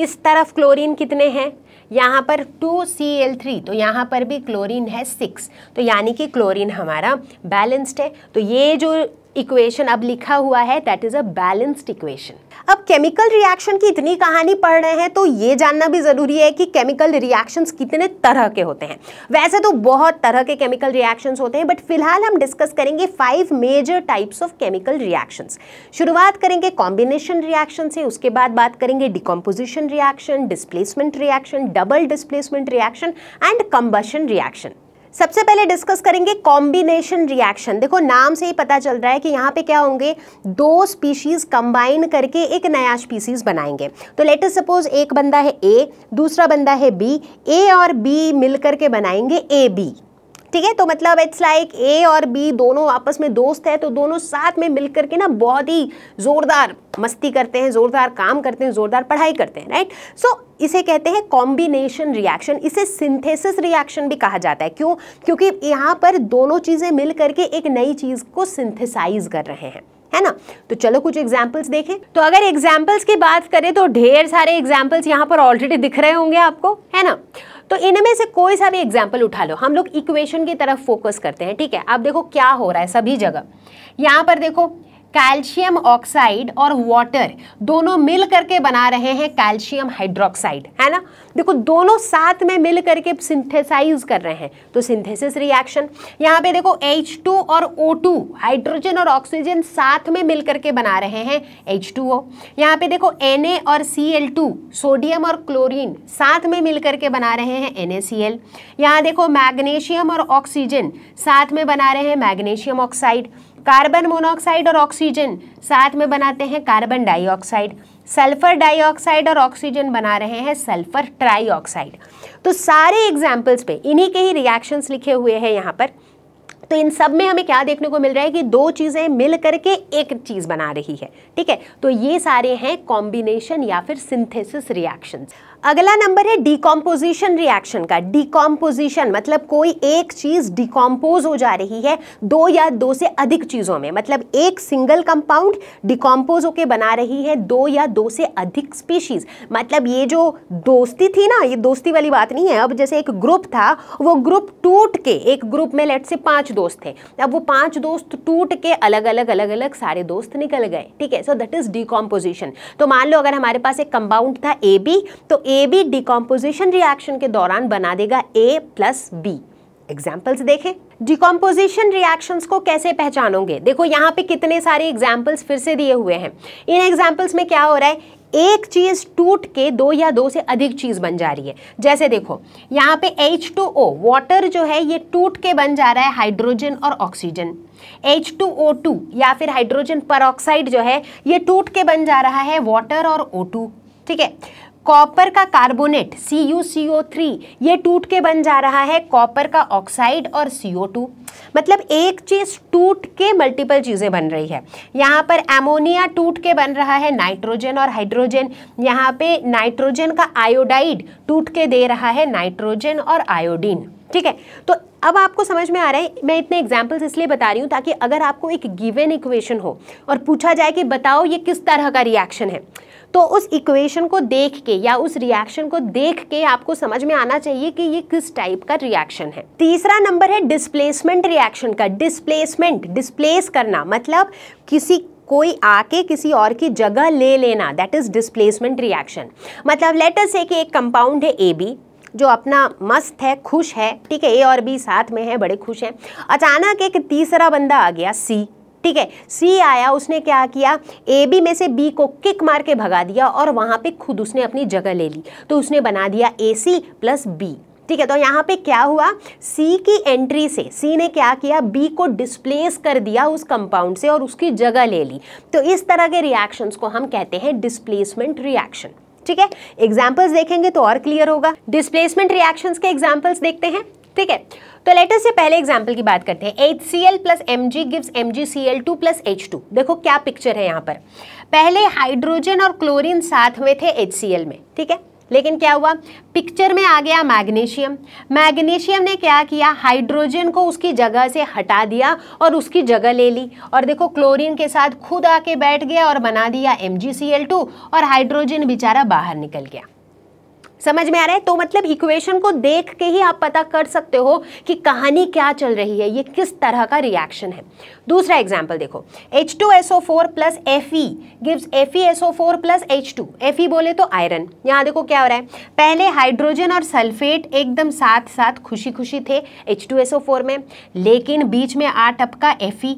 S1: इस तरफ क्लोरीन कितने हैं यहाँ पर टू सी एल थ्री तो यहाँ पर भी क्लोरीन है सिक्स तो यानी कि क्लोरीन हमारा बैलेंस्ड है तो ये जो इक्वेशन अब लिखा हुआ है that is a balanced equation अब केमिकल रिएक्शन की इतनी कहानी पढ़ रहे हैं तो ये जानना भी ज़रूरी है कि केमिकल रिएक्शंस कितने तरह के होते हैं वैसे तो बहुत तरह के केमिकल रिएक्शंस होते हैं बट फिलहाल हम डिस्कस करेंगे five major types of chemical reactions शुरुआत करेंगे कॉम्बिनेशन रिएक्शन से उसके बाद बात करेंगे decomposition reaction displacement reaction double displacement reaction and combustion reaction सबसे पहले डिस्कस करेंगे कॉम्बिनेशन रिएक्शन देखो नाम से ही पता चल रहा है कि यहाँ पे क्या होंगे दो स्पीशीज कंबाइन करके एक नया स्पीशीज बनाएंगे तो लेट सपोज एक बंदा है ए दूसरा बंदा है बी ए और बी मिलकर के बनाएंगे ए बी ठीक है तो मतलब इट्स लाइक ए और बी दोनों आपस में दोस्त है तो दोनों साथ में मिलकर के ना बहुत ही ज़ोरदार मस्ती करते हैं ज़ोरदार काम करते हैं ज़ोरदार पढ़ाई करते हैं राइट सो so, इसे कहते हैं कॉम्बिनेशन रिएक्शन इसे सिंथेसिस रिएक्शन भी कहा जाता है क्यों क्योंकि यहाँ पर दोनों चीज़ें मिल करके एक नई चीज़ को सिंथेसाइज कर रहे हैं है ना तो चलो कुछ एग्जाम्पल्स देखें तो अगर एग्जाम्पल्स की बात करें तो ढेर सारे एग्जाम्पल्स यहाँ पर ऑलरेडी दिख रहे होंगे आपको है ना तो इनमें से कोई सा भी एग्जाम्पल उठा लो हम लोग इक्वेशन की तरफ फोकस करते हैं ठीक है आप देखो क्या हो रहा है सभी जगह यहाँ पर देखो कैल्शियम ऑक्साइड और वाटर दोनों मिल करके बना रहे हैं कैल्शियम हाइड्रोक्साइड है ना देखो दोनों साथ में मिल करके सिंथेसाइज कर रहे हैं तो सिंथेसिस रिएक्शन यहाँ पे देखो एच टू और ओ टू हाइड्रोजन और ऑक्सीजन साथ में मिल करके बना रहे हैं एच टू ओ यहाँ पे देखो एन ए और सी एल टू सोडियम और क्लोरीन साथ में मिल करके बना रहे हैं एन ए सी एल यहाँ देखो मैग्नेशियम और ऑक्सीजन साथ में बना रहे हैं मैग्नेशियम ऑक्साइड कार्बन मोनोऑक्साइड और ऑक्सीजन साथ में बनाते हैं कार्बन डाइऑक्साइड सल्फर डाइऑक्साइड और ऑक्सीजन बना रहे हैं सल्फर ट्राईऑक्साइड तो सारे एग्जाम्पल्स पे इन्हीं के ही रिएक्शंस लिखे हुए हैं यहाँ पर तो इन सब में हमें क्या देखने को मिल रहा है कि दो चीज़ें मिल करके एक चीज़ बना रही है ठीक है तो ये सारे हैं कॉम्बिनेशन या फिर सिंथेसिस रिएक्शंस अगला नंबर है डिकॉम्पोजिशन रिएक्शन का डिकॉम्पोजिशन मतलब कोई एक चीज डिकॉम्पोज हो जा रही है दो या दो से अधिक चीजों में मतलब एक सिंगल कंपाउंड डिकॉम्पोज होकर बना रही है दो या दो से अधिक स्पीशीज मतलब ये जो दोस्ती थी ना ये दोस्ती वाली बात नहीं है अब जैसे एक ग्रुप था वो ग्रुप टूट के एक ग्रुप में लेट से पांच दोस्त थे अब वो पांच दोस्त टूट के अलग अलग अलग अलग सारे दोस्त निकल गए ठीक है सो दैट इज डिकॉम्पोजिशन तो मान लो अगर हमारे पास एक कंपाउंड था ए बी तो A A B decomposition reaction के दौरान बना देगा ए प्लस बी एग्जाम्पल्स देखें डिकम्पोजिशन रिएक्शंस को कैसे पहचानोगे देखो यहाँ पे कितने सारे एग्जाम्पल्स फिर से दिए हुए हैं इन एग्जाम्पल्स में क्या हो रहा है एक चीज़ टूट के दो या दो से अधिक चीज़ बन जा रही है जैसे देखो यहाँ पे H2O वाटर जो है ये टूट के बन जा रहा है हाइड्रोजन और ऑक्सीजन H2O2 या फिर हाइड्रोजन पर जो है ये टूट के बन जा रहा है वाटर और O2 ठीक है कॉपर का carbonate C U C O three ये टूट के बन जा रहा है कॉपर का ऑक्साइड और सी ओ टू मतलब एक चीज़ टूट के मल्टीपल चीज़ें बन रही है यहाँ पर एमोनिया टूट के बन रहा है नाइट्रोजन और हाइड्रोजन यहाँ पे नाइट्रोजन का आयोडाइड टूट के दे रहा है नाइट्रोजन और आयोडीन ठीक है तो अब आपको समझ में आ रहा है मैं इतने एग्जाम्पल्स इसलिए बता रही हूँ ताकि अगर आपको एक गिवन इक्वेशन हो और पूछा जाए कि बताओ ये किस तरह का रिएक्शन है तो उस इक्वेशन को देख के या उस रिएक्शन को देख के आपको समझ में आना चाहिए कि ये किस टाइप का रिएक्शन है तीसरा नंबर है डिस्प्लेसमेंट रिएक्शन का डिस्प्लेसमेंट डिस्प्लेस करना मतलब किसी कोई आके किसी और की जगह ले लेना दैट इज़ डिस्प्लेसमेंट रिएक्शन मतलब लेटर से कि एक कंपाउंड है ए बी जो अपना मस्त है खुश है ठीक है ए और बी साथ में है बड़े खुश हैं अचानक एक तीसरा बंदा आ गया सी ठीक है सी आया उसने क्या किया ए बी में से बी को किक मार के भगा दिया और वहाँ पे खुद उसने अपनी जगह ले ली तो उसने बना दिया ए सी प्लस बी ठीक है तो यहाँ पे क्या हुआ सी की एंट्री से सी ने क्या किया बी को डिस्प्लेस कर दिया उस कंपाउंड से और उसकी जगह ले ली तो इस तरह के रिएक्शंस को हम कहते हैं डिस्प्लेसमेंट रिएक्शन ठीक है एग्जाम्पल्स देखेंगे तो और क्लियर होगा डिस्प्लेसमेंट रिएक्शंस के एग्जाम्पल्स देखते हैं ठीक है तो लेटर से पहले एग्जाम्पल की बात करते हैं H C L plus M G gives M G C L two plus H two देखो क्या पिक्चर है यहाँ पर पहले हाइड्रोजन और क्लोरीन साथ में थे एच सी एल में ठीक है लेकिन क्या हुआ पिक्चर में आ गया मैग्नीशियम मैग्नीशियम ने क्या किया हाइड्रोजन को उसकी जगह से हटा दिया और उसकी जगह ले ली और देखो क्लोरीन के साथ खुद आके बैठ गया और बना दिया एम और हाइड्रोजन बेचारा बाहर निकल गया समझ में आ रहा है तो मतलब इक्वेशन को देख के ही आप पता कर सकते हो कि कहानी क्या चल रही है ये किस तरह का रिएक्शन है दूसरा एग्जाम्पल देखो H two S O four plus F E gives F E S O four plus H two F E बोले तो आयरन यहाँ देखो क्या हो रहा है पहले हाइड्रोजन और सल्फेट एकदम साथ साथ खुशी खुशी थे H two S O four में लेकिन बीच में आ टपका एफ ई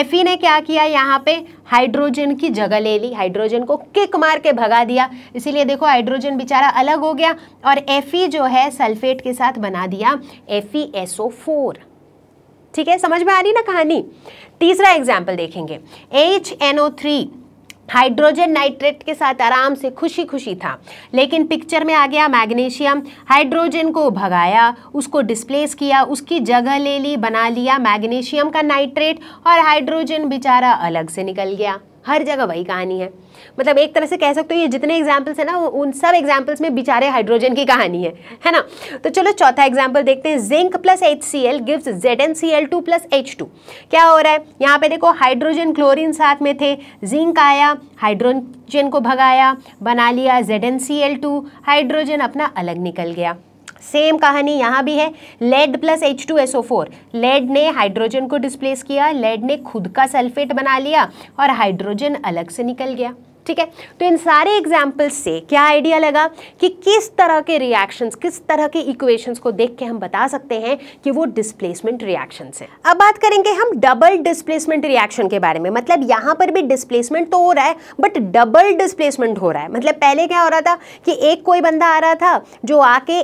S1: एफ ई ने क्या किया यहाँ पे हाइड्रोजन की जगह ले ली हाइड्रोजन को किक मार के भगा दिया इसीलिए देखो हाइड्रोजन बेचारा अलग हो गया और एफ जो है सल्फेट के साथ बना दिया एफ ठीक है समझ में आ रही ना कहानी तीसरा एग्जाम्पल देखेंगे H N O three hydrogen nitrate के साथ आराम से खुशी खुशी था लेकिन पिक्चर में आ गया मैग्नीशियम हाइड्रोजन को भगाया उसको डिस्प्लेस किया उसकी जगह ले ली बना लिया मैग्नीशियम का नाइट्रेट और हाइड्रोजन बेचारा अलग से निकल गया हर जगह वही कहानी है मतलब एक तरह से कह सकते हो ये जितने एग्जाम्पल्स हैं ना उन सब एग्जाम्पल्स में बेचारे हाइड्रोजन की कहानी है है ना तो चलो चौथा एग्जाम्पल देखते हैं zinc plus H C L gives Z N C L two plus H two क्या हो रहा है यहाँ पे देखो हाइड्रोजन क्लोरीन साथ में थे जिंक आया हाइड्रोजन को भगाया बना लिया Z N C L two hydrogen अपना अलग निकल गया सेम कहानी यहाँ भी है lead plus H two S O four lead ने हाइड्रोजन को डिस्प्लेस किया लेड ने खुद का सल्फेट बना लिया और हाइड्रोजन अलग से निकल गया ठीक है तो इन सारे एग्जाम्पल्स से क्या आइडिया लगा कि किस तरह के रिएक्शंस किस तरह के इक्वेशंस को देख के हम बता सकते हैं कि वो डिस्प्लेसमेंट रिएक्शंस हैं अब बात करेंगे हम डबल डिस्प्लेसमेंट रिएक्शन के बारे में मतलब यहाँ पर भी डिस्प्लेसमेंट तो हो रहा है बट डबल डिस्प्लेसमेंट हो रहा है मतलब पहले क्या हो रहा था कि एक कोई बंदा आ रहा था जो आके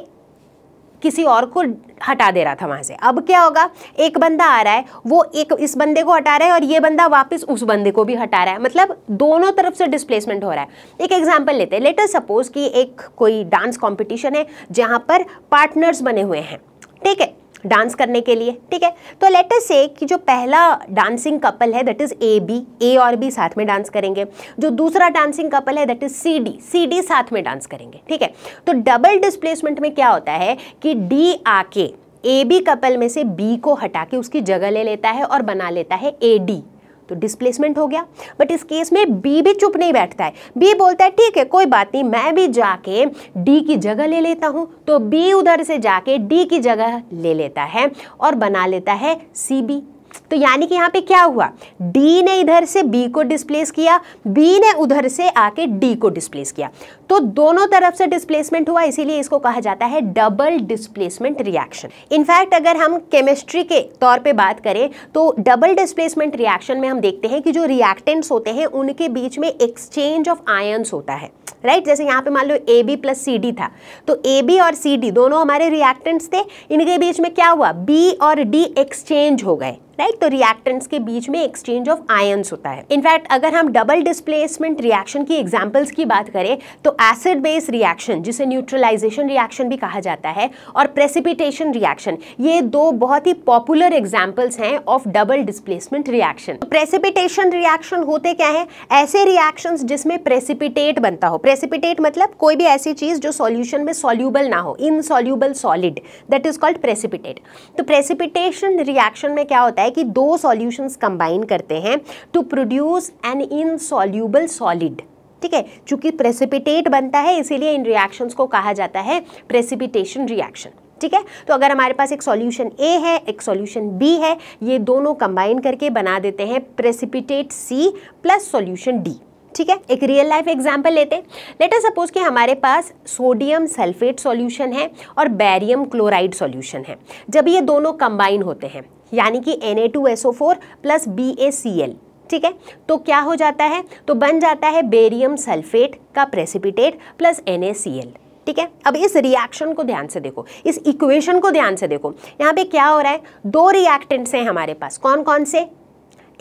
S1: किसी और को हटा दे रहा था वहाँ से अब क्या होगा एक बंदा आ रहा है वो एक इस बंदे को हटा रहा है और ये बंदा वापस उस बंदे को भी हटा रहा है मतलब दोनों तरफ से डिस्प्लेसमेंट हो रहा है एक एग्जाम्पल लेते हैं लेटर सपोज कि एक कोई डांस कॉम्पिटिशन है जहाँ पर पार्टनर्स बने हुए हैं ठीक है डांस करने के लिए ठीक है तो लेटर से कि जो पहला डांसिंग कपल है that is A B A और बी साथ में डांस करेंगे जो दूसरा डांसिंग कपल है that is C D C D साथ में डांस करेंगे ठीक है तो डबल डिस्प्लेसमेंट में क्या होता है कि डी आके ए बी कपल में से बी को हटा के उसकी जगह ले लेता है और बना लेता है ए डी तो डिस्प्लेसमेंट हो गया बट इस केस में बी भी चुप नहीं बैठता है बी बोलता है ठीक है कोई बात नहीं मैं भी जाके डी की जगह ले लेता हूँ तो बी उधर से जाके डी की जगह ले लेता है और बना लेता है सी बी तो यानी कि यहाँ पे क्या हुआ डी ने इधर से बी को डिस्प्लेस किया बी ने उधर से आके डी को डिस्प्लेस किया तो दोनों तरफ से डिस्प्लेसमेंट हुआ इसीलिए इसको कहा जाता है डबल डिस्प्लेसमेंट रिएक्शन इनफैक्ट अगर हम केमिस्ट्री के तौर पे बात करें तो डबल डिस्प्लेसमेंट रिएक्शन में हम देखते हैं कि जो रिएक्टेंट्स होते हैं उनके बीच में एक्सचेंज ऑफ आयन्स होता है राइट right? जैसे यहाँ पे मान लो A B plus C D था तो ए बी और सी डी दोनों हमारे रिएक्टेंट्स थे इनके बीच में क्या हुआ बी और डी एक्सचेंज हो गए राइट right? तो रिएक्टेंट्स के बीच में एक्सचेंज ऑफ आयन्स होता है इनफैक्ट अगर हम डबल डिस्प्लेसमेंट रिएक्शन की एग्जाम्पल्स की बात करें तो एसिड बेस रिएक्शन जिसे न्यूट्रलाइजेशन रिएक्शन भी कहा जाता है और प्रेसिपिटेशन रिएक्शन ये दो बहुत ही पॉपुलर एग्जाम्पल्स हैं of double displacement reaction precipitation reaction होते क्या है ऐसे रिएक्शन जिसमें प्रेसिपिटेट बनता हो प्रेसिपिटेट मतलब कोई भी ऐसी चीज़ जो सॉल्यूशन में सॉल्यूबल ना हो insoluble solid that is called precipitate तो प्रेसिपिटेशन रिएक्शन में क्या होता है कि दो सॉल्यूशंस कंबाइन करते हैं to produce an insoluble solid ठीक है चूंकि प्रेसिपिटेट बनता है इसीलिए इन रिएक्शन को कहा जाता है प्रेसिपिटेशन रिएक्शन ठीक है तो अगर हमारे पास एक सॉल्यूशन ए है एक सॉल्यूशन बी है ये दोनों कंबाइन करके बना देते हैं precipitate C plus solution D ठीक है एक रियल लाइफ एग्जांपल लेते हैं लेटर सपोज कि हमारे पास सोडियम सल्फेट सॉल्यूशन है और बैरियम क्लोराइड सॉल्यूशन है जब ये दोनों कंबाइन होते हैं यानी कि Na2SO4 A two S O four plus B ठीक है तो क्या हो जाता है तो बन जाता है बेरियम सल्फेट का प्रेसिपिटेट प्लस एन ठीक है अब इस रिएक्शन को ध्यान से देखो इस इक्वेशन को ध्यान से देखो यहाँ पे क्या हो रहा है दो रिएक्टेंट्स हैं हमारे पास कौन कौन से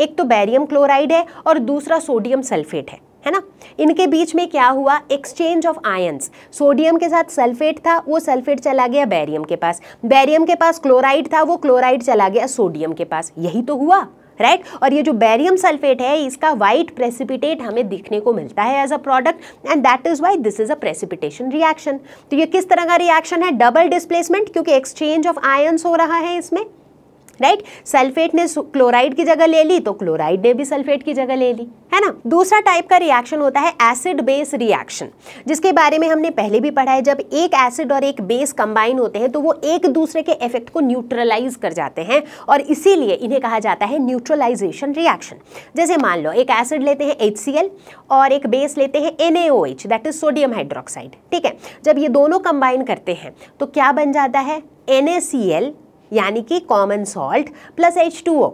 S1: एक तो बैरियम क्लोराइड है और दूसरा सोडियम सल्फेट है है ना इनके बीच में क्या हुआ एक्सचेंज ऑफ आयंस सोडियम के साथ सल्फेट था वो सल्फेट चला गया बैरियम के पास बैरियम के पास क्लोराइड था वो क्लोराइड चला गया सोडियम के पास यही तो हुआ राइट right? और ये जो बैरियम सल्फेट है इसका वाइट प्रेसिपिटेट हमें देखने को मिलता है as a product and that is why this is a precipitation reaction तो ये किस तरह का रिएक्शन है डबल डिस्प्लेसमेंट क्योंकि एक्सचेंज ऑफ आयन्स हो रहा है इसमें राइट सल्फेट ने क्लोराइड की जगह ले ली तो क्लोराइड ने भी सल्फेट की जगह ले ली है ना दूसरा टाइप का रिएक्शन होता है एसिड बेस रिएक्शन जिसके बारे में हमने पहले भी पढ़ा है जब एक एसिड और एक बेस कंबाइन होते हैं तो वो एक दूसरे के इफेक्ट को न्यूट्रलाइज कर जाते हैं और इसीलिए इन्हें कहा जाता है न्यूट्रलाइजेशन रिएक्शन जैसे मान लो एक एसिड लेते हैं एच और एक बेस लेते हैं and that is sodium hydroxide ठीक है जब ये दोनों कंबाइन करते हैं तो क्या बन जाता है एन यानी कि common salt plus H two O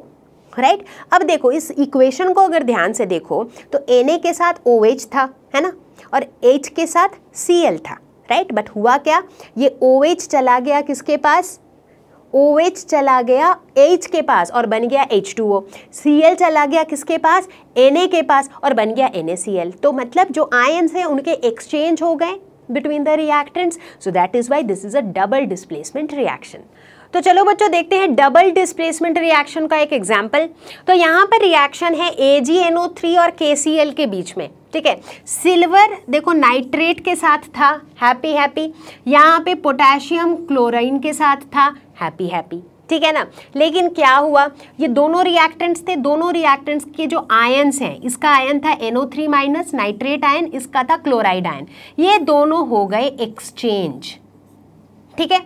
S1: right अब देखो इस इक्वेशन को अगर ध्यान से देखो तो एन के साथ ओ OH था है ना और एच के साथ सी था राइट बट हुआ क्या ये ओ OH चला गया किसके पास ओ OH चला गया एच के पास और बन गया H two O C L चला गया किसके पास एन के पास और बन गया एन तो मतलब जो आयन्स हैं उनके एक्सचेंज हो गए between the reactants so that is why this is a double displacement reaction तो चलो बच्चों देखते हैं डबल डिस्प्लेसमेंट रिएक्शन का एक एग्जाम्पल तो यहाँ पर रिएक्शन है थ्री और एल के बीच में ठीक है सिल्वर देखो नाइट्रेट के साथ था हैप्पी हैप्पी यहाँ पे पोटेशियम क्लोराइन के साथ था हैप्पी हैप्पी ठीक है ना लेकिन क्या हुआ ये दोनों रिएक्टेंट्स थे दोनों रिएक्टेंट्स के जो आयन्स हैं इसका आयन था NO3 माइनस नाइट्रेट आयन इसका था क्लोराइड आयन ये दोनों हो गए एक्सचेंज ठीक है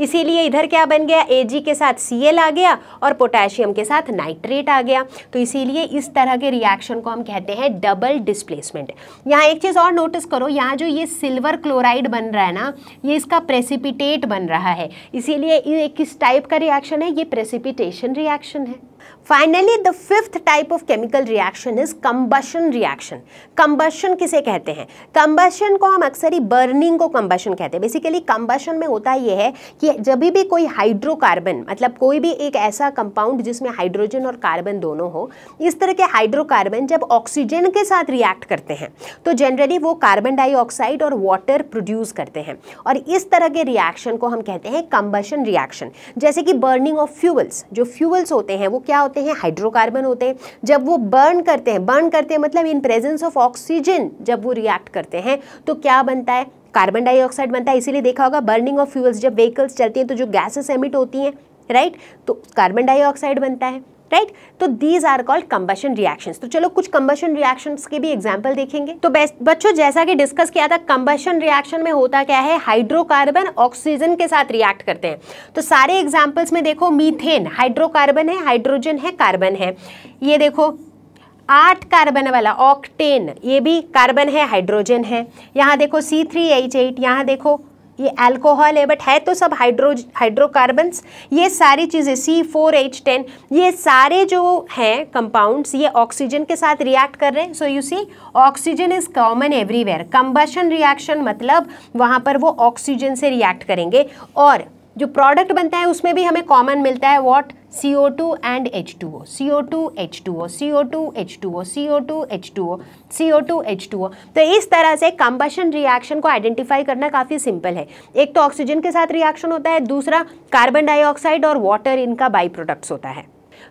S1: इसीलिए इधर क्या बन गया ए के साथ सी आ गया और पोटेशियम के साथ नाइट्रेट आ गया तो इसीलिए इस तरह के रिएक्शन को हम कहते हैं डबल डिस्प्लेसमेंट यहाँ एक चीज़ और नोटिस करो यहाँ जो ये सिल्वर क्लोराइड बन रहा है ना ये इसका प्रेसिपिटेट बन रहा है इसीलिए ये किस टाइप का रिएक्शन है ये प्रेसिपिटेशन रिएक्शन है finally the fifth type of chemical reaction is combustion reaction combustion किसे कहते हैं कम्बशन को हम अक्सर ही बर्निंग को कम्बशन कहते हैं बेसिकली कम्बशन में होता यह है कि जब भी कोई हाइड्रोकार्बन मतलब कोई भी एक ऐसा कंपाउंड जिसमें हाइड्रोजन और कार्बन दोनों हो इस तरह के हाइड्रोकार्बन जब ऑक्सीजन के साथ रिएक्ट करते हैं तो जनरली वो कार्बन डाइऑक्साइड और वाटर प्रोड्यूस करते हैं और इस तरह के रिएक्शन को हम कहते हैं कम्बशन रिएक्शन जैसे कि बर्निंग ऑफ फ्यूल्स जो फ्यूल्स होते हैं वो क्या होते हैं होते हैं हाइड्रोकार्बन होते हैं जब वो बर्न करते हैं बर्न करते हैं मतलब इन प्रेजेंस ऑफ ऑक्सीजन जब वो रिएक्ट करते हैं तो क्या बनता है कार्बन डाइऑक्साइड बनता है इसीलिए देखा होगा बर्निंग ऑफ फ्यूल्स जब व्हीकल्स चलती हैं तो जो गैसेस एमिट होती हैं राइट तो कार्बन डाइऑक्साइड बनता है राइट तो these are called combustion reaction तो चलो कुछ कंबेशन रिएक्शन के भी एग्जाम्पल देखेंगे तो बच्चों जैसा कि डिस्कस किया था कंबेशन रिएक्शन में होता क्या है हाइड्रोकार्बन ऑक्सीजन के साथ रिएक्ट करते हैं तो सारे एग्जाम्पल्स में देखो मीथेन हाइड्रोकार्बन है हाइड्रोजन है कार्बन है ये देखो आठ कार्बन वाला ऑक्टेन ये भी कार्बन है हाइड्रोजन है यहाँ देखो सी थ्री एच एट यहाँ देखो ये अल्कोहल है बट है तो सब हाइड्रो हाइड्रोकार्बन्स ये सारी चीज़ें सी फोर एच टेन ये सारे जो हैं कंपाउंड्स ये ऑक्सीजन के साथ रिएक्ट कर रहे हैं so you see oxygen is common everywhere combustion reaction मतलब वहाँ पर वो ऑक्सीजन से रिएक्ट करेंगे और जो प्रोडक्ट बनता है उसमें भी हमें कॉमन मिलता है what CO2 and H2O, CO2 H2O, CO2 H2O, CO2 H2O, CO2 H2O तो इस तरह से कंबशन रिएक्शन को आइडेंटिफाई करना काफ़ी सिंपल है एक तो ऑक्सीजन के साथ रिएक्शन होता है दूसरा कार्बन डाइऑक्साइड और वाटर इनका बाई प्रोडक्ट्स होता है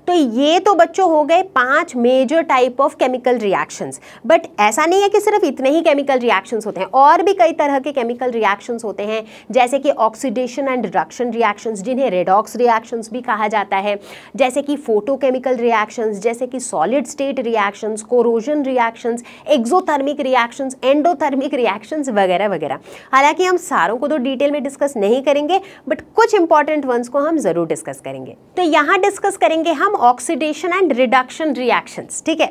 S1: तो ये तो बच्चों हो गए पांच major type of chemical reactions but ऐसा नहीं है कि सिर्फ इतने ही केमिकल रिएक्शंस होते हैं और भी कई तरह के केमिकल रिएक्शंस होते हैं जैसे कि ऑक्सीडेशन एंड रिडक्शन रिएक्शंस जिन्हें रेडॉक्स रिएक्शंस भी कहा जाता है जैसे कि फोटोकेमिकल रिएक्शंस जैसे कि solid state reactions corrosion reactions exothermic reactions endothermic reactions वगैरह वगैरह हालांकि हम सारों को तो डिटेल में डिस्कस नहीं करेंगे बट कुछ इंपॉर्टेंट वंस को हम ज़रूर डिस्कस करेंगे तो यहाँ डिस्कस करेंगे हम ऑक्सीडेशन एंड रिडक्शन रिएक्शंस ठीक है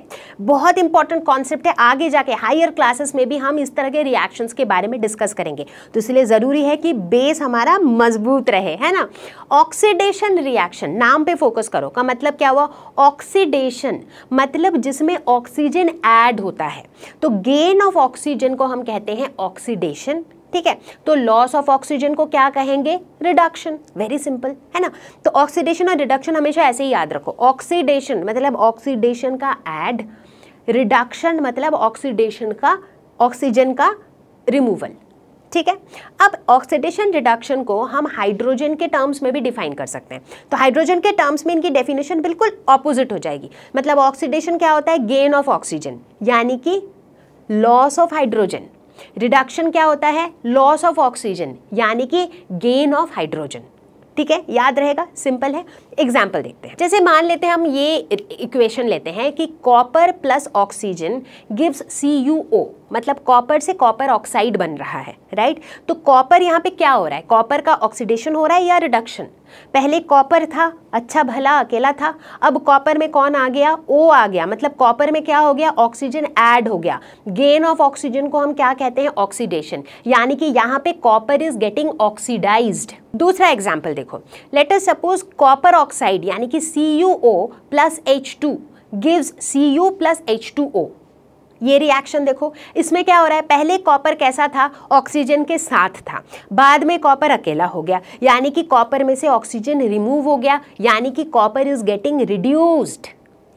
S1: बहुत इंपॉर्टेंट कॉन्सेप्ट है आगे जाके हायर क्लासेस में भी हम इस तरह के रिएक्शंस के बारे में डिस्कस करेंगे तो इसलिए ज़रूरी है कि बेस हमारा मजबूत रहे है ना ऑक्सीडेशन रिएक्शन नाम पे फोकस करो का मतलब क्या हुआ ऑक्सीडेशन मतलब जिसमें ऑक्सीजन एड होता है तो गेन ऑफ ऑक्सीजन को हम कहते हैं ऑक्सीडेशन ठीक है तो लॉस ऑफ ऑक्सीजन को क्या कहेंगे रिडक्शन वेरी सिंपल है ना तो ऑक्सीडेशन और रिडक्शन हमेशा ऐसे ही याद रखो ऑक्सीडेशन मतलब ऑक्सीडेशन का एड रिडक्शन मतलब ऑक्सीडेशन का ऑक्सीजन का रिमूवल ठीक है अब ऑक्सीडेशन रिडक्शन को हम हाइड्रोजन के टर्म्स में भी डिफाइन कर सकते हैं तो हाइड्रोजन के टर्म्स में इनकी डेफिनेशन बिल्कुल ऑपोजिट हो जाएगी मतलब ऑक्सीडेशन क्या होता है गेन ऑफ ऑक्सीजन यानी कि लॉस ऑफ हाइड्रोजन रिडक्शन क्या होता है लॉस ऑफ ऑक्सीजन यानी कि गेन ऑफ हाइड्रोजन ठीक है याद रहेगा सिंपल है एग्जाम्पल देखते हैं जैसे मान लेते हैं हम ये इक्वेशन e- लेते हैं कि copper plus oxygen gives C U O मतलब कॉपर से कॉपर ऑक्साइड बन रहा है राइट तो कॉपर यहाँ पे क्या हो रहा है कॉपर का ऑक्सीडेशन हो रहा है या रिडक्शन पहले कॉपर था अच्छा भला अकेला था अब कॉपर में कौन आ गया ओ आ गया मतलब कॉपर में क्या हो गया ऑक्सीजन ऐड हो गया गेन ऑफ ऑक्सीजन को हम क्या कहते हैं ऑक्सीडेशन यानी कि यहाँ पे कॉपर इज गेटिंग ऑक्सीडाइज्ड दूसरा एग्जाम्पल देखो लेटर सपोज कॉपर ऑक्साइड यानी कि C U O plus H two gives C U plus H two O ये रिएक्शन देखो इसमें क्या हो रहा है पहले कॉपर कैसा था ऑक्सीजन के साथ था बाद में कॉपर अकेला हो गया यानी कि कॉपर में से ऑक्सीजन रिमूव हो गया यानी कि copper is getting reduced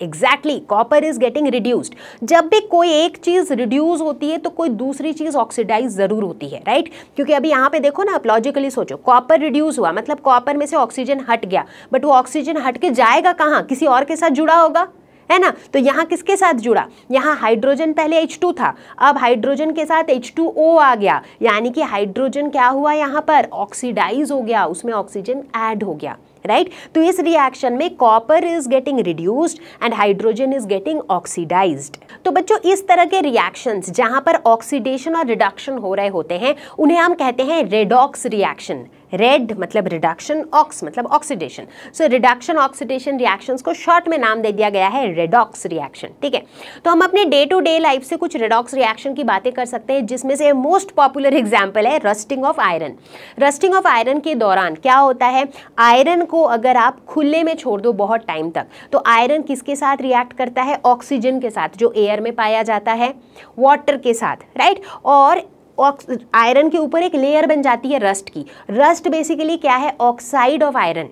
S1: exactly copper is getting reduced जब भी कोई एक चीज रिड्यूस होती है तो कोई दूसरी चीज ऑक्सीडाइज जरूर होती है राइट right? क्योंकि अभी यहां पे देखो ना आप लॉजिकली सोचो कॉपर रिड्यूस हुआ मतलब कॉपर में से ऑक्सीजन हट गया बट वो ऑक्सीजन हट के जाएगा कहाँ किसी और के साथ जुड़ा होगा है ना तो यहाँ किसके साथ जुड़ा यहाँ हाइड्रोजन पहले H2 था अब हाइड्रोजन के साथ H2O आ गया यानी कि हाइड्रोजन क्या हुआ यहाँ पर ऑक्सीडाइज हो गया उसमें ऑक्सीजन ऐड हो गया राइट right? तो इस रिएक्शन में copper is getting reduced and hydrogen is getting oxidized तो बच्चों इस तरह के रिएक्शंस जहां पर ऑक्सीडेशन और रिडक्शन हो रहे होते हैं उन्हें हम कहते हैं रेडॉक्स रिएक्शन रेड मतलब रिडक्शन ऑक्स मतलब oxidation so reduction oxidation reactions को शॉर्ट में नाम दे दिया गया है रेडॉक्स रिएक्शन ठीक है तो हम अपने डे टू डे लाइफ से कुछ रेडॉक्स रिएक्शन की बातें कर सकते हैं जिसमें से मोस्ट पॉपुलर एग्जाम्पल है rusting of iron rusting of iron के दौरान क्या होता है आयरन को अगर आप खुले में छोड़ दो बहुत टाइम तक तो आयरन किसके साथ रिएक्ट करता है ऑक्सीजन के साथ जो एयर में पाया जाता है वाटर के साथ राइट और आयरन के ऊपर एक लेयर बन जाती है रस्ट की रस्ट बेसिकली क्या है ऑक्साइड ऑफ आयरन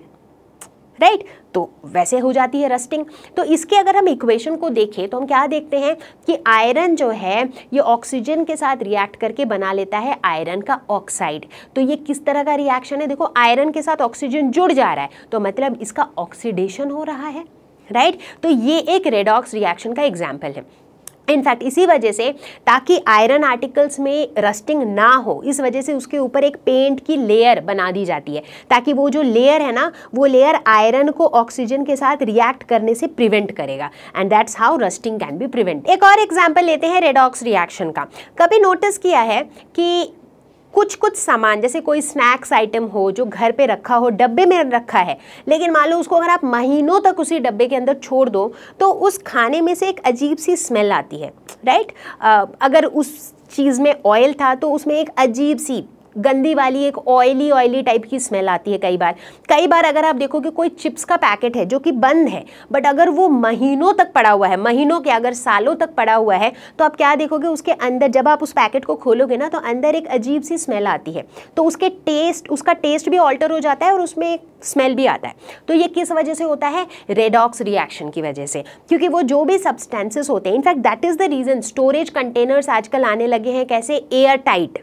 S1: राइट तो वैसे हो जाती है रस्टिंग तो इसके अगर हम इक्वेशन को देखें तो हम क्या देखते हैं कि आयरन जो है ये ऑक्सीजन के साथ रिएक्ट करके बना लेता है आयरन का ऑक्साइड तो ये किस तरह का रिएक्शन है देखो आयरन के साथ ऑक्सीजन जुड़ जा रहा है तो मतलब इसका ऑक्सीडेशन हो रहा है राइट right? तो ये एक रेडॉक्स रिएक्शन का एग्जाम्पल है इनफैक्ट इसी वजह से ताकि आयरन आर्टिकल्स में रस्टिंग ना हो इस वजह से उसके ऊपर एक पेंट की लेयर बना दी जाती है ताकि वो जो लेयर है ना वो लेयर आयरन को ऑक्सीजन के साथ रिएक्ट करने से प्रिवेंट करेगा and that's how rusting can be prevent एक और एग्जाम्पल लेते हैं रेडॉक्स रिएक्शन का कभी नोटिस किया है कि कुछ कुछ सामान जैसे कोई स्नैक्स आइटम हो जो घर पे रखा हो डब्बे में रखा है लेकिन मान लो उसको अगर आप महीनों तक उसी डब्बे के अंदर छोड़ दो तो उस खाने में से एक अजीब सी स्मेल आती है राइट अगर उस चीज़ में ऑयल था तो उसमें एक अजीब सी गंदी वाली एक ऑयली ऑयली टाइप की स्मेल आती है कई बार कई बार अगर आप देखोगे कोई चिप्स का पैकेट है जो कि बंद है बट अगर वो महीनों तक पड़ा हुआ है महीनों के अगर सालों तक पड़ा हुआ है तो आप क्या देखोगे उसके अंदर जब आप उस पैकेट को खोलोगे ना तो अंदर एक अजीब सी स्मेल आती है तो उसके टेस्ट उसका टेस्ट भी ऑल्टर हो जाता है और उसमें एक स्मेल भी आता है तो ये किस वजह से होता है रेडॉक्स रिएक्शन की वजह से क्योंकि वो जो भी सब्सटेंसेस होते हैं in fact that is the reason storage containers आजकल आने लगे हैं कैसे एयर टाइट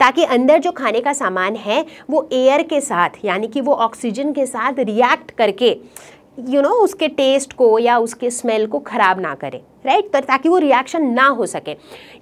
S1: ताकि अंदर जो खाने का सामान है वो एयर के साथ यानी कि वो ऑक्सीजन के साथ रिएक्ट करके यू you नो know, उसके टेस्ट को या उसके स्मेल को ख़राब ना करें राइट right? ताकि वो रिएक्शन ना हो सके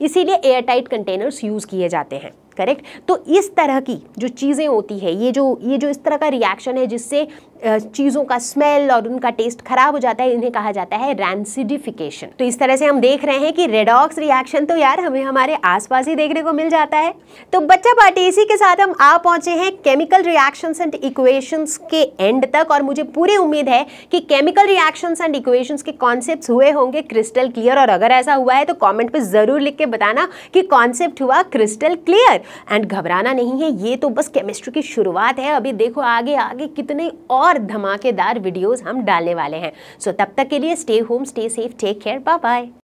S1: इसीलिए एयर टाइट कंटेनर्स यूज़ किए जाते हैं करेक्ट तो इस तरह की जो चीज़ें होती है ये जो ये जो इस तरह का रिएक्शन है जिससे चीज़ों का स्मेल और उनका टेस्ट खराब हो जाता है इन्हें कहा जाता है रैंसिडिफिकेशन तो इस तरह से हम देख रहे हैं कि रेडॉक्स रिएक्शन तो यार हमें हमारे आसपास ही देखने को मिल जाता है तो बच्चा पार्टी इसी के साथ हम आ पहुंचे हैं केमिकल रिएक्शंस एंड इक्वेशंस के एंड तक और मुझे पूरी उम्मीद है कि केमिकल रिएक्शंस एंड इक्वेशंस के कॉन्सेप्ट हुए होंगे क्रिस्टल क्लियर और अगर ऐसा हुआ है तो कॉमेंट पर ज़रूर लिख के बताना कि कॉन्सेप्ट हुआ क्रिस्टल क्लियर एंड घबराना नहीं है ये तो बस केमिस्ट्री की शुरुआत है अभी देखो आगे आगे कितने और धमाकेदार वीडियोज़ हम डालने वाले हैं सो so, तब तक के लिए stay home stay safe take care bye bye